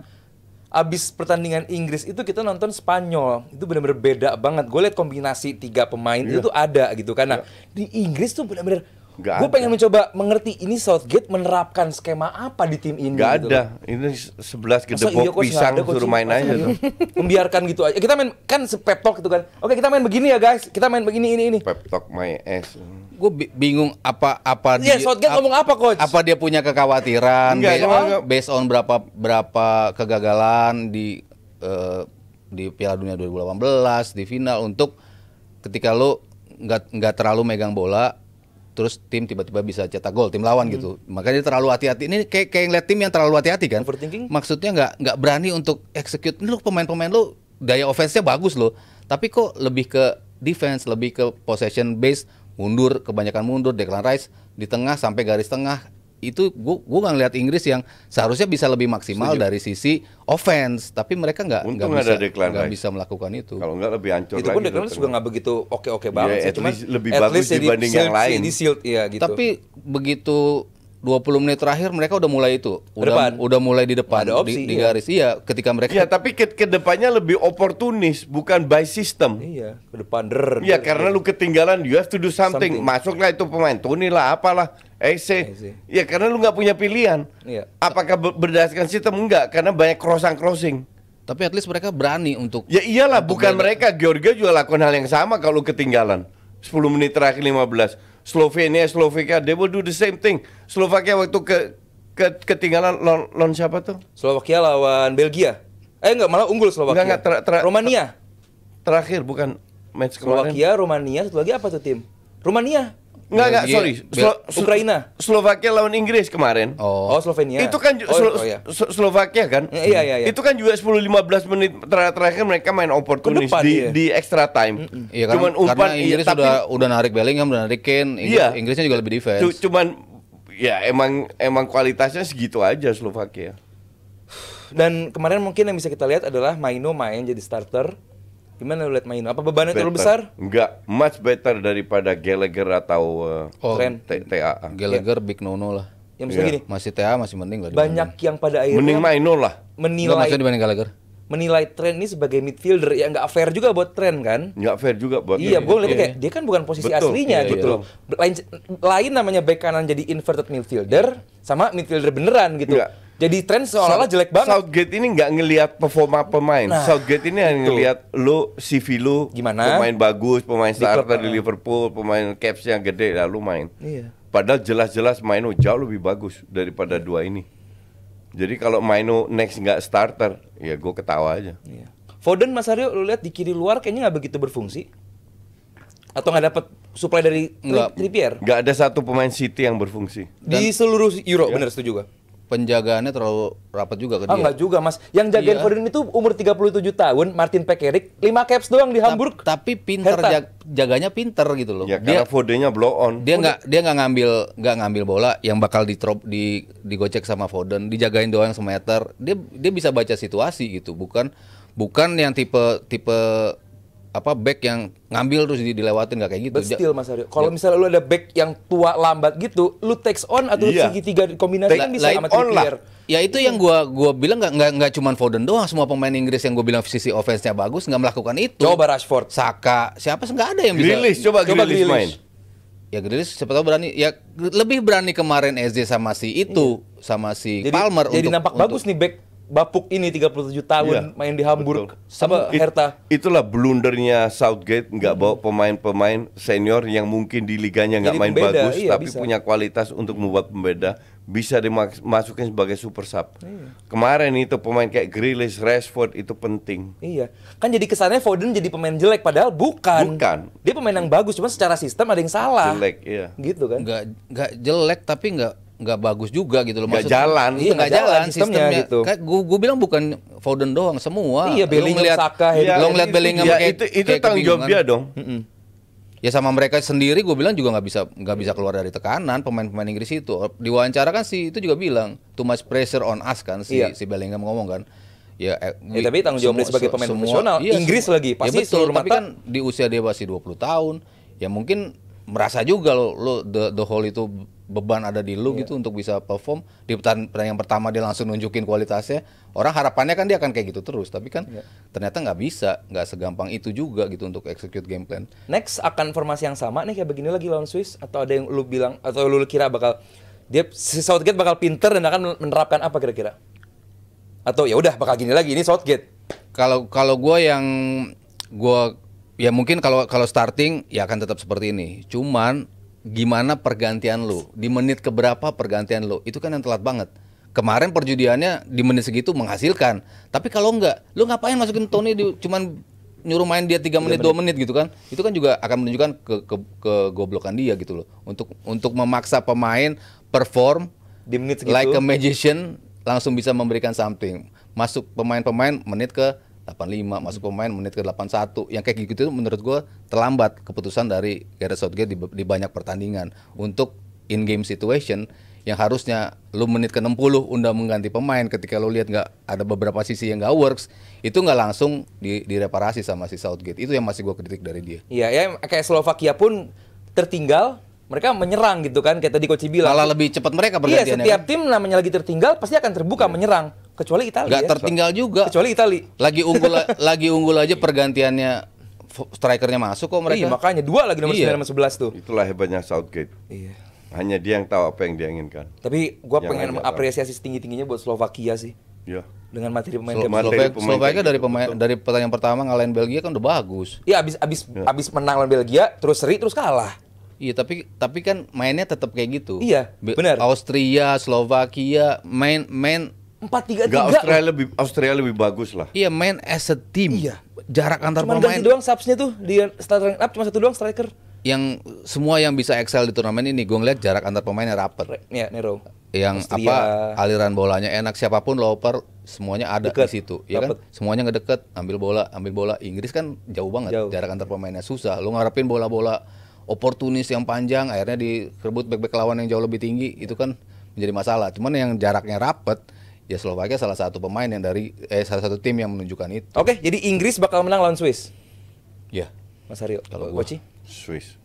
abis pertandingan Inggris itu kita nonton Spanyol itu benar-benar beda banget gue lihat kombinasi tiga pemain yeah. itu tuh ada gitu karena yeah. Iya. di Inggris tuh benar-benar gue pengen mencoba mengerti ini Southgate menerapkan skema apa di tim ini Gak gitu ada loh. ini sebelas gede iya, pisang ada, suruh main aja tuh iya? membiarkan gitu aja kita main kan sepetok talk gitu kan oke kita main begini ya guys kita main begini ini ini pep talk my ass gue bingung apa apa ya, dia ngomong apa coach apa dia punya kekhawatiran enggak, based, enggak. based on berapa berapa kegagalan di uh, di Piala Dunia 2018 di final untuk ketika lo nggak nggak terlalu megang bola terus tim tiba-tiba bisa cetak gol tim lawan hmm. gitu makanya terlalu hati-hati ini kayak kayak ngeliat tim yang terlalu hati-hati kan maksudnya nggak nggak berani untuk execute ini lo pemain-pemain lo daya offense-nya bagus lo tapi kok lebih ke defense lebih ke possession base mundur kebanyakan mundur Declan Rice di tengah sampai garis tengah itu gua gua nggak ngeliat Inggris yang seharusnya bisa lebih maksimal Sejuk. dari sisi offense tapi mereka nggak nggak bisa nggak bisa melakukan itu kalau nggak lebih ancur itu pun Declan Rice juga nggak begitu oke oke iya, banget yeah, sih cuma lebih bagus dibanding yang lain ya gitu tapi begitu 20 menit terakhir mereka udah mulai itu, udah depan. udah mulai di depan ada opsi, di, di iya. garis. Iya. ketika mereka Iya, tapi ke, ke depannya lebih oportunis, bukan by system. Iya, ke depan der. Iya, karena iya. lu ketinggalan, you have to do something. something. Masuklah itu pemain Tony lah, apalah. Ese. Iya, karena lu nggak punya pilihan. Iya. Apakah berdasarkan sistem enggak? Karena banyak crossing-crossing. Tapi at least mereka berani untuk Ya iyalah, untuk bukan mereka. mereka. Georgia juga lakukan hal yang sama kalau ketinggalan. 10 menit terakhir 15 Slovenia, Slovakia, they will do the same thing. Slovakia waktu ke, ke ketinggalan lawan, lawan siapa tuh? Slovakia lawan Belgia. Eh enggak, malah unggul Slovakia. Enggak, enggak, ter, ter, Romania. Ter, terakhir bukan match Slovakia, kemarin. Slovakia, Romania, satu lagi apa tuh tim? Romania. Enggak, enggak, sorry. Slo Bel Ukraina. Slovakia lawan Inggris kemarin. Oh, oh Slovenia. Itu kan oh, Slo oh, iya. Slovakia kan? Ya, iya, iya, iya. Itu kan juga 10 15 menit ter terakhir mereka main opportunist di iya. di extra time. Mm Iya, cuman karena, umpan karena Inggris iya, tapi, udah udah narik Bellingham, udah narik Kane. Inggris, iya. Inggrisnya juga lebih defense. Cuman ya emang emang kualitasnya segitu aja Slovakia. Dan kemarin mungkin yang bisa kita lihat adalah Maino main jadi starter Gimana lu liat main? Apa bebannya terlalu besar? Enggak, much better daripada Gallagher atau uh, oh, Trent TAA. Gallagher yeah. big no no lah. Ya maksudnya yeah. gini, masih TA masih mending lah. Banyak yang pada akhirnya mending main no lah. Menilai Enggak, di dibanding Gallagher. Menilai Trent ini sebagai midfielder yang nggak fair juga buat Trent kan? Nggak fair juga buat. Iya, gue lihat iya. kayak dia kan bukan posisi Betul. aslinya iya, gitu iya. loh. Lain, lain namanya back kanan jadi inverted midfielder iya. sama midfielder beneran gitu. Enggak jadi tren seolah-olah jelek banget. Southgate ini nggak ngelihat performa pemain. Nah, Southgate ini hanya gitu. ngelihat lu CV lu gimana? Pemain bagus, pemain di starter di eh. Liverpool, pemain caps yang gede lalu main. Iya. Padahal jelas-jelas Maino jauh lebih bagus daripada iya. dua ini. Jadi kalau Maino next nggak starter, ya gue ketawa aja. Iya. Foden Mas Aryo lu lihat di kiri luar kayaknya nggak begitu berfungsi. Atau nggak dapat supply dari Trippier? Nggak ada satu pemain City yang berfungsi. Dan, di seluruh Euro, iya. bener setuju gak? penjagaannya terlalu rapat juga ke ah, dia. Ah, enggak juga, Mas. Yang jagain iya. itu umur 37 tahun, Martin Pekerik, 5 caps doang di Hamburg. Ta tapi pinter jag jaganya pinter gitu loh. Ya, dia Fodenya blow on. Dia enggak dia enggak ngambil enggak ngambil bola yang bakal di di digocek sama Foden, dijagain doang semeter. Dia dia bisa baca situasi gitu, bukan bukan yang tipe tipe apa back yang ngambil terus dilewatin nggak kayak gitu. But Mas Aryo, kalau misalnya lu ada back yang tua lambat gitu, lu takes on atau yeah. segitiga kombinasi kan bisa sama on lah. Ya itu yang gua gua bilang nggak nggak nggak cuma Foden doang, semua pemain Inggris yang gue bilang sisi offense-nya bagus nggak melakukan itu. Coba Rashford, Saka, siapa nggak ada yang bisa. Grilis, coba, coba Grilis main. Ya Grilis siapa tahu berani ya lebih berani kemarin SD sama si itu iya. sama si jadi, Palmer jadi untuk, nampak untuk, bagus nih back Bapuk ini 37 tahun yeah, main di Hamburg sama It, Hertha. Itulah blundernya Southgate nggak hmm. bawa pemain-pemain senior yang mungkin di liganya nggak main pembeda, bagus iya, tapi bisa. punya kualitas untuk membuat pembeda bisa dimasukin sebagai super sub. Iya. Kemarin itu pemain kayak Grealish, Rashford itu penting. Iya. Kan jadi kesannya Foden jadi pemain jelek padahal bukan. Bukan. Dia pemain yang bagus cuma secara sistem ada yang salah. Jelek, iya. Gitu kan? Gak, nggak jelek tapi nggak nggak bagus juga gitu loh. Maksud, jalan, iya nggak jalan, jalan sistemnya, sistemnya gitu. Kayak gue gue bilang bukan Foden doang, semua. Iya, Bellingham, ngeliat, Saka, ya, lo ngeliat Bellingham ya, kayak, itu, itu kayak tanggung jawab dia dong. Mm -mm. Ya sama mereka sendiri gue bilang juga nggak bisa nggak bisa keluar dari tekanan pemain-pemain Inggris itu. Diwawancara kan si itu juga bilang too much pressure on us kan si iya. si Bellingham ngomong kan. Ya, eh, ya tapi tanggung jawab sebagai pemain semua, profesional iya, Inggris semua. lagi pasti ya betul, tapi mata. kan di usia dia masih 20 tahun ya mungkin merasa juga lo, lo the, the whole itu beban ada di lu yeah. gitu untuk bisa perform di pertandingan pertama dia langsung nunjukin kualitasnya orang harapannya kan dia akan kayak gitu terus tapi kan yeah. ternyata nggak bisa nggak segampang itu juga gitu untuk execute game plan next akan formasi yang sama nih kayak begini lagi lawan Swiss atau ada yang lu bilang atau lu kira bakal dia si Southgate bakal pinter dan akan menerapkan apa kira-kira atau ya udah bakal gini lagi ini Southgate kalau kalau gue yang gue ya mungkin kalau kalau starting ya akan tetap seperti ini cuman gimana pergantian lu di menit keberapa pergantian lu itu kan yang telat banget kemarin perjudiannya di menit segitu menghasilkan tapi kalau enggak lu ngapain masukin Tony di, cuman nyuruh main dia tiga menit dua menit gitu kan itu kan juga akan menunjukkan ke, ke, ke goblokan dia gitu loh untuk untuk memaksa pemain perform di menit segitu like a magician langsung bisa memberikan something masuk pemain-pemain menit ke 85 masuk pemain menit ke 81 yang kayak gitu itu menurut gue terlambat keputusan dari Gareth Southgate di, di banyak pertandingan untuk in game situation yang harusnya lu menit ke 60 udah mengganti pemain ketika lu lihat nggak ada beberapa sisi yang nggak works itu nggak langsung di, direparasi sama si Southgate itu yang masih gue kritik dari dia iya ya kayak Slovakia pun tertinggal mereka menyerang gitu kan kayak tadi coach bilang. Malah lebih cepat mereka bergantian. Iya, setiap ya, kan? tim namanya lagi tertinggal pasti akan terbuka yeah. menyerang kecuali Italia. Gak ya. tertinggal juga. Kecuali Italia. Lagi unggul lagi unggul aja pergantiannya strikernya masuk kok mereka. Iya, makanya dua lagi nomor iya. 9 sama 11 tuh. Itulah hebatnya Southgate. Iya. Hanya dia yang tahu apa yang dia inginkan. Tapi gua yang pengen apresiasi setinggi-tingginya buat Slovakia sih. Iya. Dengan materi pemain Slo Slovakia, Slovakia dari gitu, pemain betul. dari pertandingan pertama ngalahin Belgia kan udah bagus. Iya, abis abis ya. abis menang lawan Belgia, terus seri, terus kalah. Iya tapi tapi kan mainnya tetap kayak gitu. Iya benar. Austria, Slovakia main main empat tiga tiga Australia loh. lebih Australia lebih bagus lah iya main as a team iya jarak antar cuma pemain doang subsnya tuh di starting up cuma satu doang striker yang semua yang bisa excel di turnamen ini gue ngeliat jarak antar pemainnya rapet ya Nero yang Austria. apa aliran bolanya enak siapapun loper semuanya ada deket, di situ ya kan semuanya ngedeket ambil bola ambil bola Inggris kan jauh banget jauh. jarak antar pemainnya susah lu ngarepin bola-bola oportunis yang panjang akhirnya direbut back-back lawan yang jauh lebih tinggi itu kan menjadi masalah cuman yang jaraknya rapet ya Slovakia salah satu pemain yang dari eh salah satu tim yang menunjukkan itu. Oke, okay, jadi Inggris bakal menang lawan Swiss. Ya. Mas Aryo, kalau gua Boci? Swiss.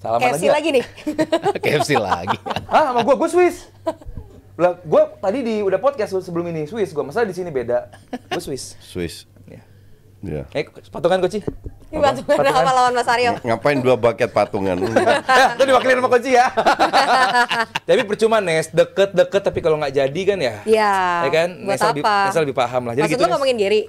Salam KFC lagi, ya? lagi nih. KFC lagi. ah, sama gua gua Swiss. Lah, gua tadi di udah podcast sebelum ini Swiss gua. Masalah di sini beda. Gua Swiss. Swiss. Ya. Yeah. Yeah. Eh, patungan patungan, apa lawan Mas Aryo? Ngapain dua baket patungan? Itu diwakilin sama kunci ya. tapi percuma Nes, deket-deket tapi kalau nggak jadi kan ya. Iya. Ya kan? Buat Nesa apa? lebih paham lah. Jadi Maksud gitu, ngomongin diri.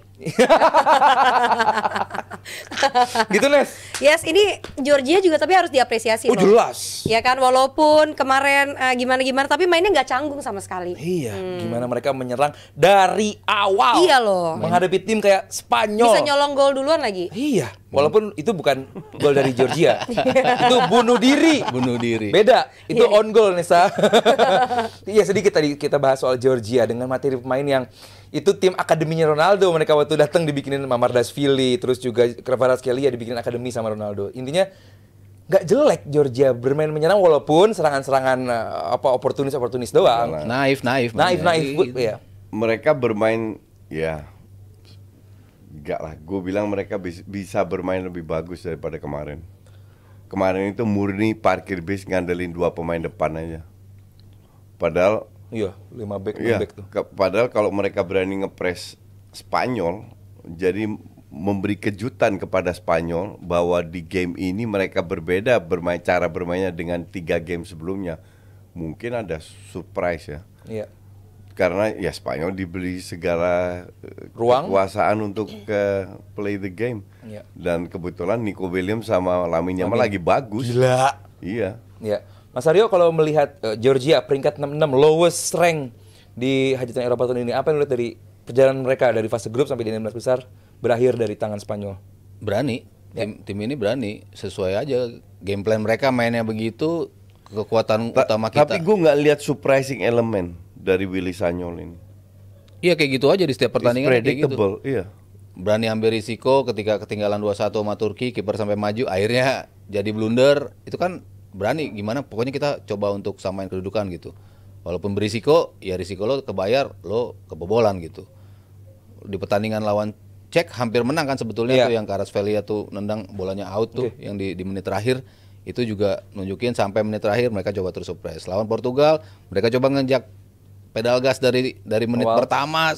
gitu Nes. Yes, ini Georgia juga tapi harus diapresiasi. Oh jelas. Ya kan, walaupun kemarin eh, gimana-gimana, uh, tapi mainnya nggak canggung sama sekali. Iya. Hmm. Gimana mereka menyerang dari awal. Iya loh. Menghadapi tim kayak Spanyol. Bisa nyolong gol duluan lagi. Iya. Walaupun hmm. itu bukan gol dari Georgia. itu bunuh diri. Bunuh diri. Beda. Itu yeah. on goal Nesa. Iya sedikit tadi kita bahas soal Georgia dengan materi pemain yang itu tim akademinya Ronaldo mereka waktu datang dibikinin Mamardas Vili, terus juga ya dibikinin akademi sama Ronaldo. Intinya nggak jelek Georgia bermain menyerang walaupun serangan-serangan eh, apa oportunis-oportunis doang. Naif, naif. Naif, naif. naif. Ya. Mereka bermain ya Enggak lah, gue bilang mereka bisa bermain lebih bagus daripada kemarin. Kemarin itu murni parkir bis ngandelin dua pemain depan aja. Padahal iya, lima back, iya, back tuh. Padahal kalau mereka berani ngepres Spanyol, jadi memberi kejutan kepada Spanyol bahwa di game ini mereka berbeda bermain cara bermainnya dengan tiga game sebelumnya. Mungkin ada surprise ya. Iya karena ya Spanyol dibeli segala eh, ruang kekuasaan untuk ke play the game ya. dan kebetulan Nico Williams sama Laminya Yamal lagi bagus gila iya ya Mas Aryo kalau melihat uh, Georgia peringkat 66 lowest rank di hajatan Eropa tahun ini apa yang lihat dari perjalanan mereka dari fase grup sampai di 16 besar berakhir dari tangan Spanyol berani ya. tim tim ini berani sesuai aja game plan mereka mainnya begitu kekuatan Ta utama kita tapi gue nggak lihat surprising element dari Willy Sanyol ini. Iya kayak gitu aja di setiap pertandingan It's predictable, kayak gitu. iya. Berani ambil risiko ketika ketinggalan 2-1 sama Turki, kiper sampai maju, akhirnya jadi blunder. Itu kan berani gimana pokoknya kita coba untuk samain kedudukan gitu. Walaupun berisiko, ya risiko lo kebayar, lo kebobolan gitu. Di pertandingan lawan Cek hampir menang kan sebetulnya yeah. tuh yang Karasvelia tuh nendang bolanya out tuh okay. yang di, di menit terakhir itu juga nunjukin sampai menit terakhir mereka coba terus surprise. Lawan Portugal mereka coba ngejak pedal gas dari dari menit wow. pertama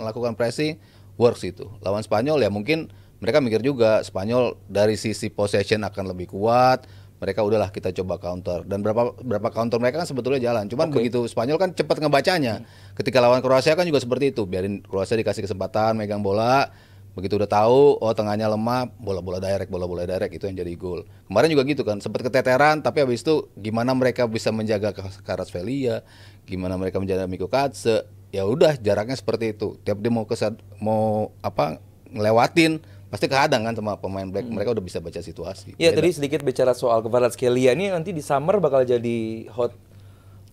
melakukan pressing works itu. Lawan Spanyol ya mungkin mereka mikir juga Spanyol dari sisi possession akan lebih kuat. Mereka udahlah kita coba counter dan berapa berapa counter mereka kan sebetulnya jalan. Cuman okay. begitu Spanyol kan cepat ngebacanya. Hmm. Ketika lawan Kroasia kan juga seperti itu. Biarin Kroasia dikasih kesempatan megang bola, begitu udah tahu oh tengahnya lemah bola-bola direct bola-bola direct itu yang jadi gol kemarin juga gitu kan sempat keteteran tapi habis itu gimana mereka bisa menjaga Karasvelia, gimana mereka menjaga mikokatse ya udah jaraknya seperti itu tiap dia mau ke mau apa ngelewatin pasti kehadang kan sama pemain Black hmm. mereka udah bisa baca situasi. Iya tadi sedikit bicara soal skelia ini nanti di summer bakal jadi hot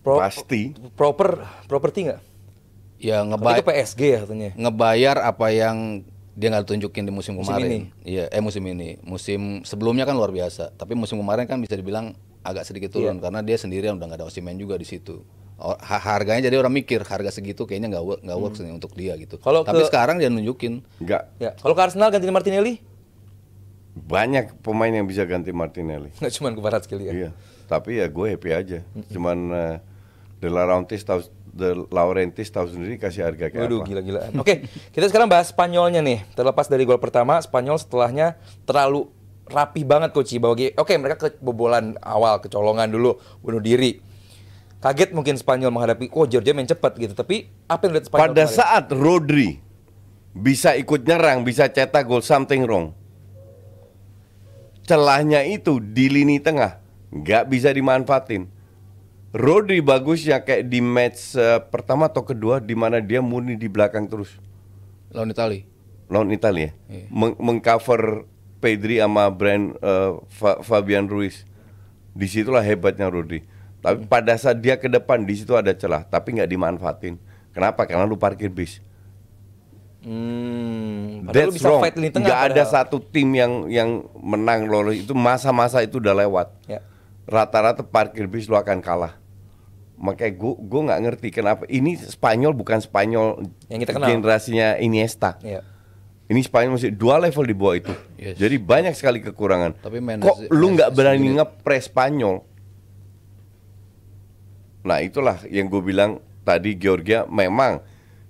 pro pasti proper properti nggak? Ya ngebayar PSG ya katanya. Ngebayar apa yang dia nggak tunjukin di musim, musim kemarin. Iya, eh musim ini. Musim sebelumnya kan luar biasa, tapi musim kemarin kan bisa dibilang agak sedikit turun yeah. karena dia sendirian udah nggak ada Osimen juga di situ harganya jadi orang mikir harga segitu kayaknya nggak work nggak works hmm. nih untuk dia gitu. Kalau tapi ke, sekarang dia nunjukin. Nggak. Ya. Kalau ke Arsenal ganti Martinelli? Banyak pemain yang bisa ganti Martinelli. Nggak cuma sekali Ya? Iya. Tapi ya gue happy aja. Hmm. Cuman uh, De Laurentiis tahu The Laurentis tahu sendiri kasih harga kayak Waduh, apa. gila-gilaan. Oke, kita sekarang bahas Spanyolnya nih. Terlepas dari gol pertama, Spanyol setelahnya terlalu rapi banget kuci. bagi oke mereka kebobolan awal kecolongan dulu bunuh diri kaget mungkin Spanyol menghadapi oh Georgia main cepat gitu tapi apa yang lihat Spanyol pada kemarin? saat Rodri bisa ikut nyerang bisa cetak gol something wrong celahnya itu di lini tengah nggak bisa dimanfaatin Rodri bagusnya kayak di match uh, pertama atau kedua di mana dia murni di belakang terus lawan Itali lawan Itali ya yeah. Meng mengcover Pedri sama Brand uh, Fa Fabian Ruiz disitulah hebatnya Rodri tapi pada saat dia ke depan di situ ada celah, tapi nggak dimanfaatin. Kenapa? Karena lu parkir bis. Hmm, That's bisa wrong. Fight tengah gak ada satu tim yang yang menang lolos itu masa-masa itu udah lewat. rata ya. Rata-rata parkir bis lu akan kalah. Makanya gue gue nggak ngerti kenapa ini Spanyol bukan Spanyol yang kita kenal. generasinya Iniesta. Yeah. Ini Spanyol masih dua level di bawah itu. Yes. Jadi banyak sekali kekurangan. Tapi Kok lu nggak berani ngepres Spanyol? Nah itulah yang gue bilang tadi Georgia memang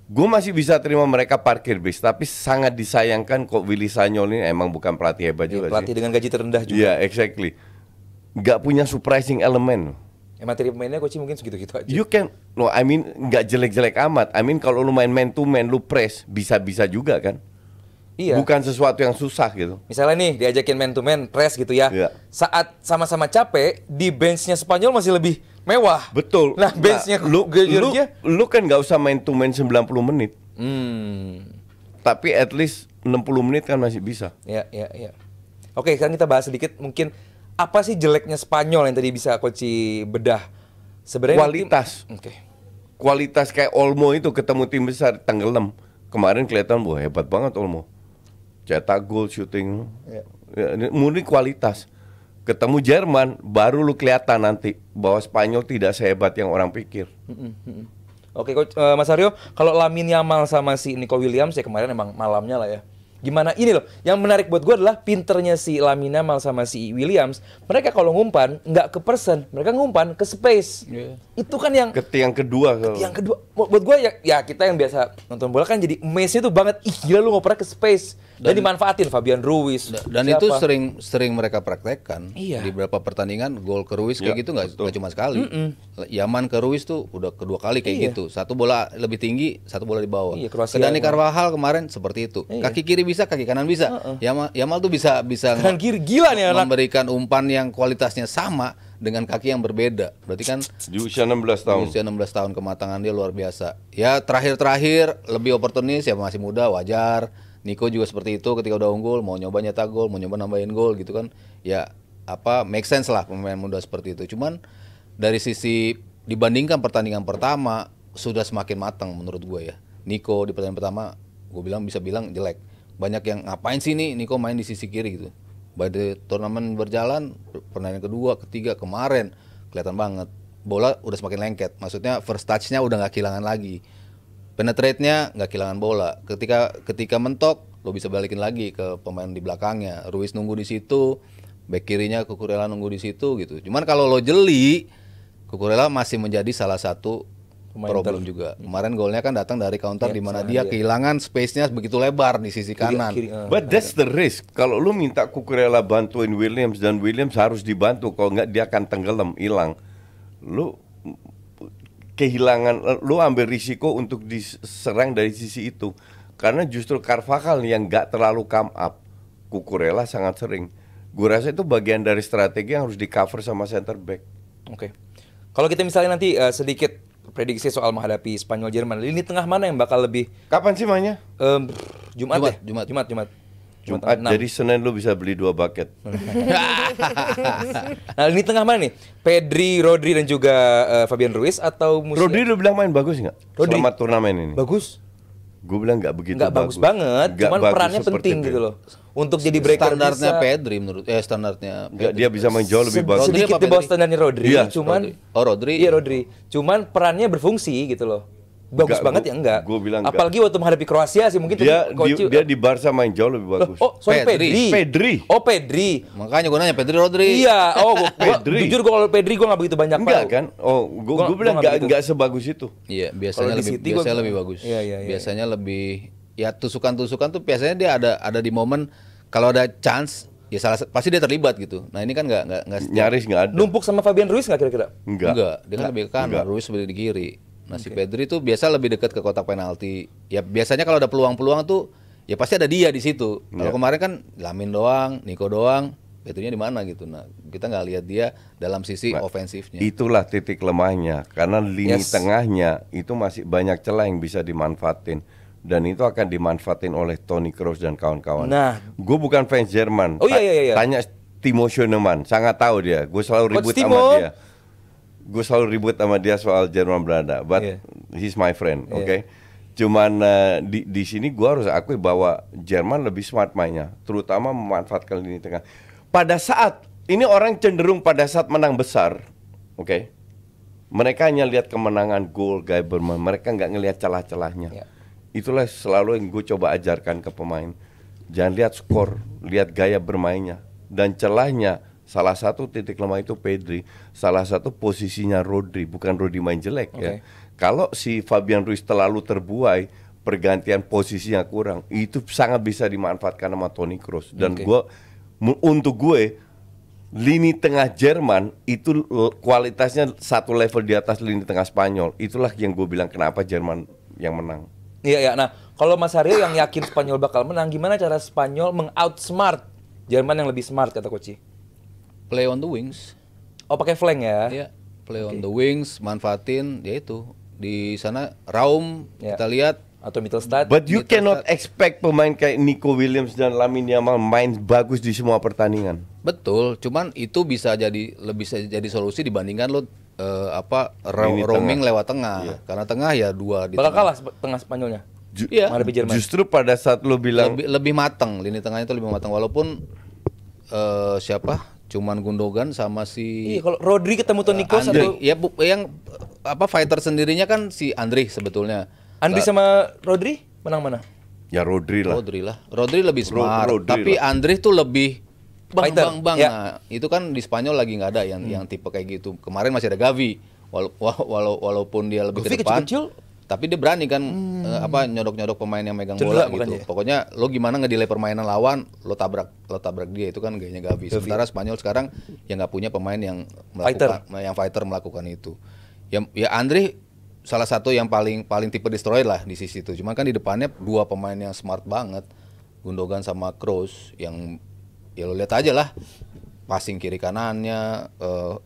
gue masih bisa terima mereka parkir bis tapi sangat disayangkan kok Willy Sanyol ini emang bukan pelatih hebat ya, juga pelatih sih. dengan gaji terendah juga iya exactly nggak punya surprising element ya, materi pemainnya coach mungkin segitu-gitu aja you can no I mean nggak jelek-jelek amat I mean kalau lu main man to man lu press bisa-bisa juga kan Iya. Bukan sesuatu yang susah gitu. Misalnya nih diajakin man to man press gitu ya. Iya. Saat sama-sama capek di benchnya Spanyol masih lebih mewah. Betul. Nah, base nah, lu, lu, lu kan nggak usah main to main 90 menit. Hmm. Tapi at least 60 menit kan masih bisa. Ya, ya, ya. Oke, sekarang kita bahas sedikit mungkin apa sih jeleknya Spanyol yang tadi bisa Koci bedah? Sebenarnya kualitas. Oke. Okay. Kualitas kayak Olmo itu ketemu tim besar tenggelam. Kemarin kelihatan wah hebat banget Olmo. Cetak gol, shooting. Ya. Ya, murni kualitas ketemu Jerman baru lu kelihatan nanti bahwa Spanyol tidak sehebat yang orang pikir. Oke, Coach, uh, Mas Aryo, kalau Lamin Yamal sama si Nico Williams ya kemarin emang malamnya lah ya. Gimana ini loh, yang menarik buat gue adalah pinternya si Lamin Yamal sama si Williams. Mereka kalau ngumpan nggak ke person, mereka ngumpan ke space. Yeah. Itu kan yang Keti yang kedua. Keti yang kedua. Buat gue ya, ya kita yang biasa nonton bola kan jadi mesnya tuh banget. Ih gila lu ngoper ke space dan, dan dimanfaatin Fabian Ruiz dan dan itu sering sering mereka praktekkan iya. di beberapa pertandingan gol ke Ruiz kayak ya, gitu nggak cuma sekali mm -mm. Yaman ke Ruiz tuh udah kedua kali kayak iya. gitu satu bola lebih tinggi satu bola di bawah iya, ke Dani kan. Carvajal kemarin seperti itu iya. kaki kiri bisa kaki kanan bisa uh -uh. Yamal Yamal tuh bisa bisa kiri gila nih anak memberikan umpan yang kualitasnya sama dengan kaki yang berbeda. Berarti kan di usia 16 tahun. Di usia 16 tahun kematangan dia luar biasa. Ya terakhir-terakhir lebih oportunis ya masih muda wajar. Niko juga seperti itu ketika udah unggul mau nyoba nyetak gol mau nyoba nambahin gol gitu kan ya apa make sense lah pemain muda seperti itu cuman dari sisi dibandingkan pertandingan pertama sudah semakin matang menurut gue ya Niko di pertandingan pertama gue bilang bisa bilang jelek banyak yang ngapain sih nih Niko main di sisi kiri gitu pada turnamen berjalan pertandingan kedua ketiga kemarin kelihatan banget bola udah semakin lengket maksudnya first touchnya udah nggak kehilangan lagi penetrate-nya nggak kehilangan bola. Ketika ketika mentok, lo bisa balikin lagi ke pemain di belakangnya. Ruiz nunggu di situ, back kirinya Kukurela nunggu di situ gitu. Cuman kalau lo jeli, Kukurela masih menjadi salah satu Pemain problem ter. juga. Kemarin golnya kan datang dari counter ya, di mana dia, dia kehilangan space-nya begitu lebar di sisi iya, kanan. Kiri, kiri. Eh, But that's eh. the risk. Kalau lo minta Kukurela bantuin Williams dan Williams harus dibantu kalau nggak dia akan tenggelam, hilang. Lu kehilangan eh, lu ambil risiko untuk diserang dari sisi itu karena justru Carvajal yang nggak terlalu come up Kukurela sangat sering gue rasa itu bagian dari strategi yang harus di cover sama center back oke okay. kalau kita misalnya nanti uh, sedikit prediksi soal menghadapi Spanyol Jerman lini tengah mana yang bakal lebih kapan sih mainnya um, Jumat, Jumat Jumat Jumat Jumat Jumat, jadi Senin lu bisa beli dua bucket. nah, ini tengah mana nih? Pedri, Rodri dan juga uh, Fabian Ruiz atau Musia? Rodri lu bilang main bagus nggak? Selama turnamen ini. Bagus. Gue bilang nggak begitu gak bagus. bagus banget, gak cuman bagus perannya penting gitu loh. Untuk jadi breaker standarnya bisa, Pedri menurut eh standarnya Gak, dia bisa main jauh lebih bagus. Sedikit di bawah standarnya Rodri, iya. cuman Rodri. Oh Rodri. Iya Rodri. Cuman perannya berfungsi gitu loh bagus enggak, banget gua, ya enggak. Gua bilang enggak. Apalagi waktu menghadapi Kroasia sih mungkin dia di, dia di Barca main jauh lebih oh, bagus. oh, sorry Pedri. Pedri. Pedri. Oh, Pedri. Makanya gue nanya Pedri Rodri. Iya, oh gua, Pedri. jujur gue kalau Pedri gua nggak begitu banyak Enggak kan? Oh, gue gua, gua bilang enggak enggak sebagus itu. Iya, biasanya kalo lebih biasanya gua, lebih bagus. Iya, iya, iya, biasanya lebih ya tusukan-tusukan tuh biasanya dia ada ada di momen kalau ada chance ya salah pasti dia terlibat gitu. Nah ini kan nggak nggak nyaris nggak ada. Numpuk sama Fabian Ruiz nggak kira-kira? Nggak. dengan Dia kan lebih kanan, Ruiz lebih di kiri. Nah okay. Pedri tuh biasa lebih dekat ke kotak penalti. Ya biasanya kalau ada peluang-peluang tuh ya pasti ada dia di situ. Kalau iya. kemarin kan Lamin doang, Niko doang, Pedrinya di mana gitu. Nah kita nggak lihat dia dalam sisi nah, ofensifnya. Itulah titik lemahnya karena lini yes. tengahnya itu masih banyak celah yang bisa dimanfaatin dan itu akan dimanfaatin oleh Toni Kroos dan kawan-kawan. Nah, gue bukan fans Jerman. Oh iya iya, iya iya. Tanya Timo Schoenemann, sangat tahu dia. Gue selalu ribut sama dia gue selalu ribut sama dia soal Jerman Belanda, but yeah. he's my friend, oke. Okay? Cuman uh, di di sini gue harus akui bahwa Jerman lebih smart mainnya, terutama memanfaatkan lini tengah. Pada saat ini orang cenderung pada saat menang besar, oke. Okay? Mereka hanya lihat kemenangan gol gaya bermain, mereka nggak ngelihat celah-celahnya. Yeah. Itulah selalu yang gue coba ajarkan ke pemain. Jangan lihat skor, lihat gaya bermainnya dan celahnya Salah satu titik lemah itu Pedri, salah satu posisinya Rodri, bukan Rodri main jelek okay. ya. Kalau si Fabian Ruiz terlalu terbuai, pergantian posisinya kurang, itu sangat bisa dimanfaatkan sama Toni Kroos. Dan okay. gue, untuk gue, lini tengah Jerman itu kualitasnya satu level di atas lini tengah Spanyol. Itulah yang gue bilang kenapa Jerman yang menang. Iya ya. Nah, kalau Mas Aryo yang yakin Spanyol bakal menang, gimana cara Spanyol mengoutsmart Jerman yang lebih smart kata Koci? play on the wings. Oh pakai flank ya? Iya, play okay. on the wings, manfaatin ya itu di sana Raum yeah. kita lihat atau middle start. But you cannot expect pemain kayak Nico Williams dan Lamine Yamal main bagus di semua pertandingan. Betul, cuman itu bisa jadi lebih bisa jadi solusi dibandingkan lo uh, apa roaming tengah. lewat tengah. Yeah. Karena tengah ya dua di Bakal tengah. kalah tengah Spanyolnya. Ju yeah. Iya. Justru pada saat lo bilang lebih, lebih matang lini tengahnya itu lebih matang walaupun uh, siapa Cuman Gundogan sama si Iya, kalau Rodri ketemu Toni eh, Kroos atau Ya bu, yang apa fighter sendirinya kan si Andri sebetulnya. Andri sama Rodri menang mana? Ya Rodri lah. Rodri lah. Rodri lebih Ro- smart, Rodri tapi Andri tuh lebih Bang, Fighter, bang, bang. ya. Nah, itu kan di Spanyol lagi nggak ada yang hmm. yang tipe kayak gitu. Kemarin masih ada Gavi, wala- walau, walaupun dia lebih Gavi kecil-kecil tapi dia berani kan hmm. eh, apa nyodok-nyodok pemain yang megang Cedera, bola gitu. Ya? Pokoknya lo gimana ngedelay permainan lawan, lo tabrak lo tabrak dia itu kan gayanya Gavi. Sementara Spanyol sekarang yang nggak punya pemain yang melakukan fighter. Eh, yang fighter melakukan itu. Ya ya Andre salah satu yang paling paling tipe destroy lah di sisi itu. Cuma kan di depannya dua pemain yang smart banget, Gundogan sama Kroos yang ya lo lihat aja lah passing kiri kanannya, uh,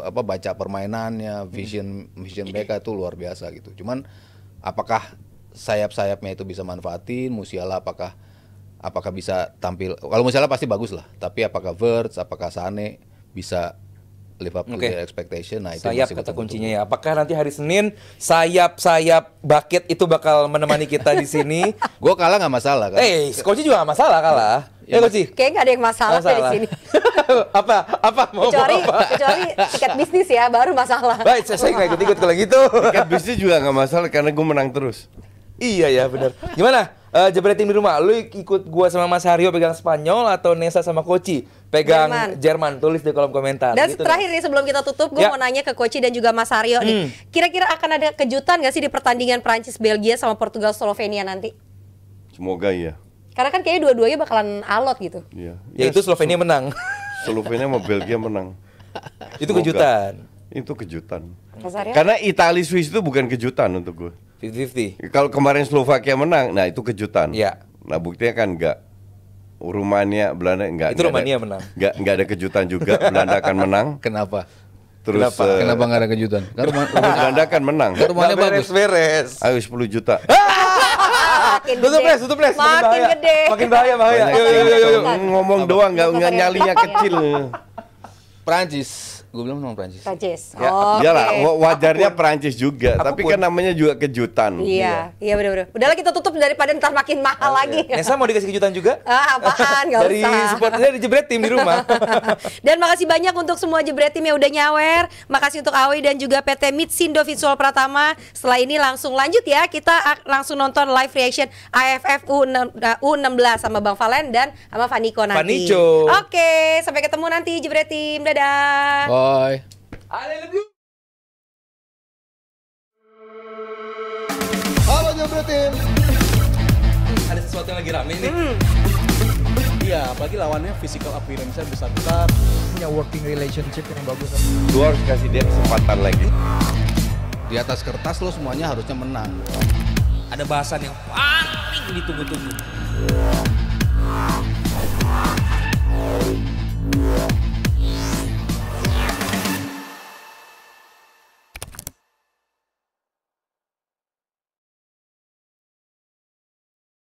apa baca permainannya, vision vision hmm. mereka itu luar biasa gitu. Cuman apakah sayap-sayapnya itu bisa manfaatin Musiala apakah apakah bisa tampil kalau Musiala pasti bagus lah, tapi apakah Verts, apakah Sane bisa live up okay. to expectation. Nah, itu sayap kata kuncinya ya. Apakah nanti hari Senin sayap-sayap bucket itu bakal menemani kita di sini? Gue kalah nggak masalah kan? Eh, hey, juga gak masalah kalah. Ya, ya sih. Kayaknya gak ada yang masalah, masalah. di sini. apa? Apa? Mau kecuali, apa? kecuali tiket bisnis ya, baru masalah. Baik, saya nggak ikut-ikut kalau gitu. tiket bisnis juga nggak masalah karena gue menang terus. Iya ya benar. Gimana? Uh, di rumah, lu ikut gue sama Mas Haryo pegang Spanyol atau Nesa sama Koci pegang Jerman. Jerman. Tulis di kolom komentar. Dan gitu terakhir nih sebelum kita tutup, gue ya. mau nanya ke Koci dan juga Mas Haryo hmm. nih. Kira-kira akan ada kejutan gak sih di pertandingan Prancis Belgia sama Portugal Slovenia nanti? Semoga iya. Karena kan kayaknya dua-duanya bakalan alot gitu. Iya. Ya, iya, itu Slovenia menang. Slovenia sama Belgia menang. itu Semoga. kejutan. Itu kejutan. Kasarnya? Karena Italia Swiss itu bukan kejutan untuk gue. 50-50. Kalau kemarin Slovakia menang, nah itu kejutan. Iya. Nah buktinya kan enggak. Rumania, Belanda enggak. Itu Rumania ada, menang. Enggak enggak ada kejutan juga Belanda akan menang. Kenapa? Terus kenapa, uh, kenapa gak ada kejutan? Karena Belanda akan menang. Kan Rumania bagus. Beres beres. Ayo 10 juta. Ah! makin tutup Les, tutup les, makin, makin gede. Makin bahaya, bahaya. Yuk, yuk, yuk, yuk. Ngomong doang, nggak nyalinya kecil. Prancis. Gue bilang memang Prancis. Prancis. Ya, oh, okay. lah, wajarnya Apapun. Prancis juga, Apapun. tapi kan namanya juga kejutan. Iya, iya, iya benar-benar. Udahlah kita tutup daripada ntar makin mahal oh, lagi. Iya. Nesa mau dikasih kejutan juga? Ah, apaan? Gak dari usah. supporternya dari jebret tim di rumah. dan makasih banyak untuk semua jebret tim yang udah nyawer. Makasih untuk Awi dan juga PT Mitsindo Visual Pratama. Setelah ini langsung lanjut ya, kita langsung nonton live reaction AFF U16 uh, sama Bang Valen dan sama Faniko nanti. Fanico. Oke, sampai ketemu nanti jebret tim. Dadah. Oh. Bye. Allez le bleu Ada sesuatu yang lagi rame nih. Hmm. Iya, apalagi lawannya physical appearance-nya besar-besar. Punya working relationship yang bagus. Lu harus kasih dia kesempatan lagi. Di atas kertas lo semuanya harusnya menang. Ada bahasan yang paling ditunggu-tunggu. Yeah.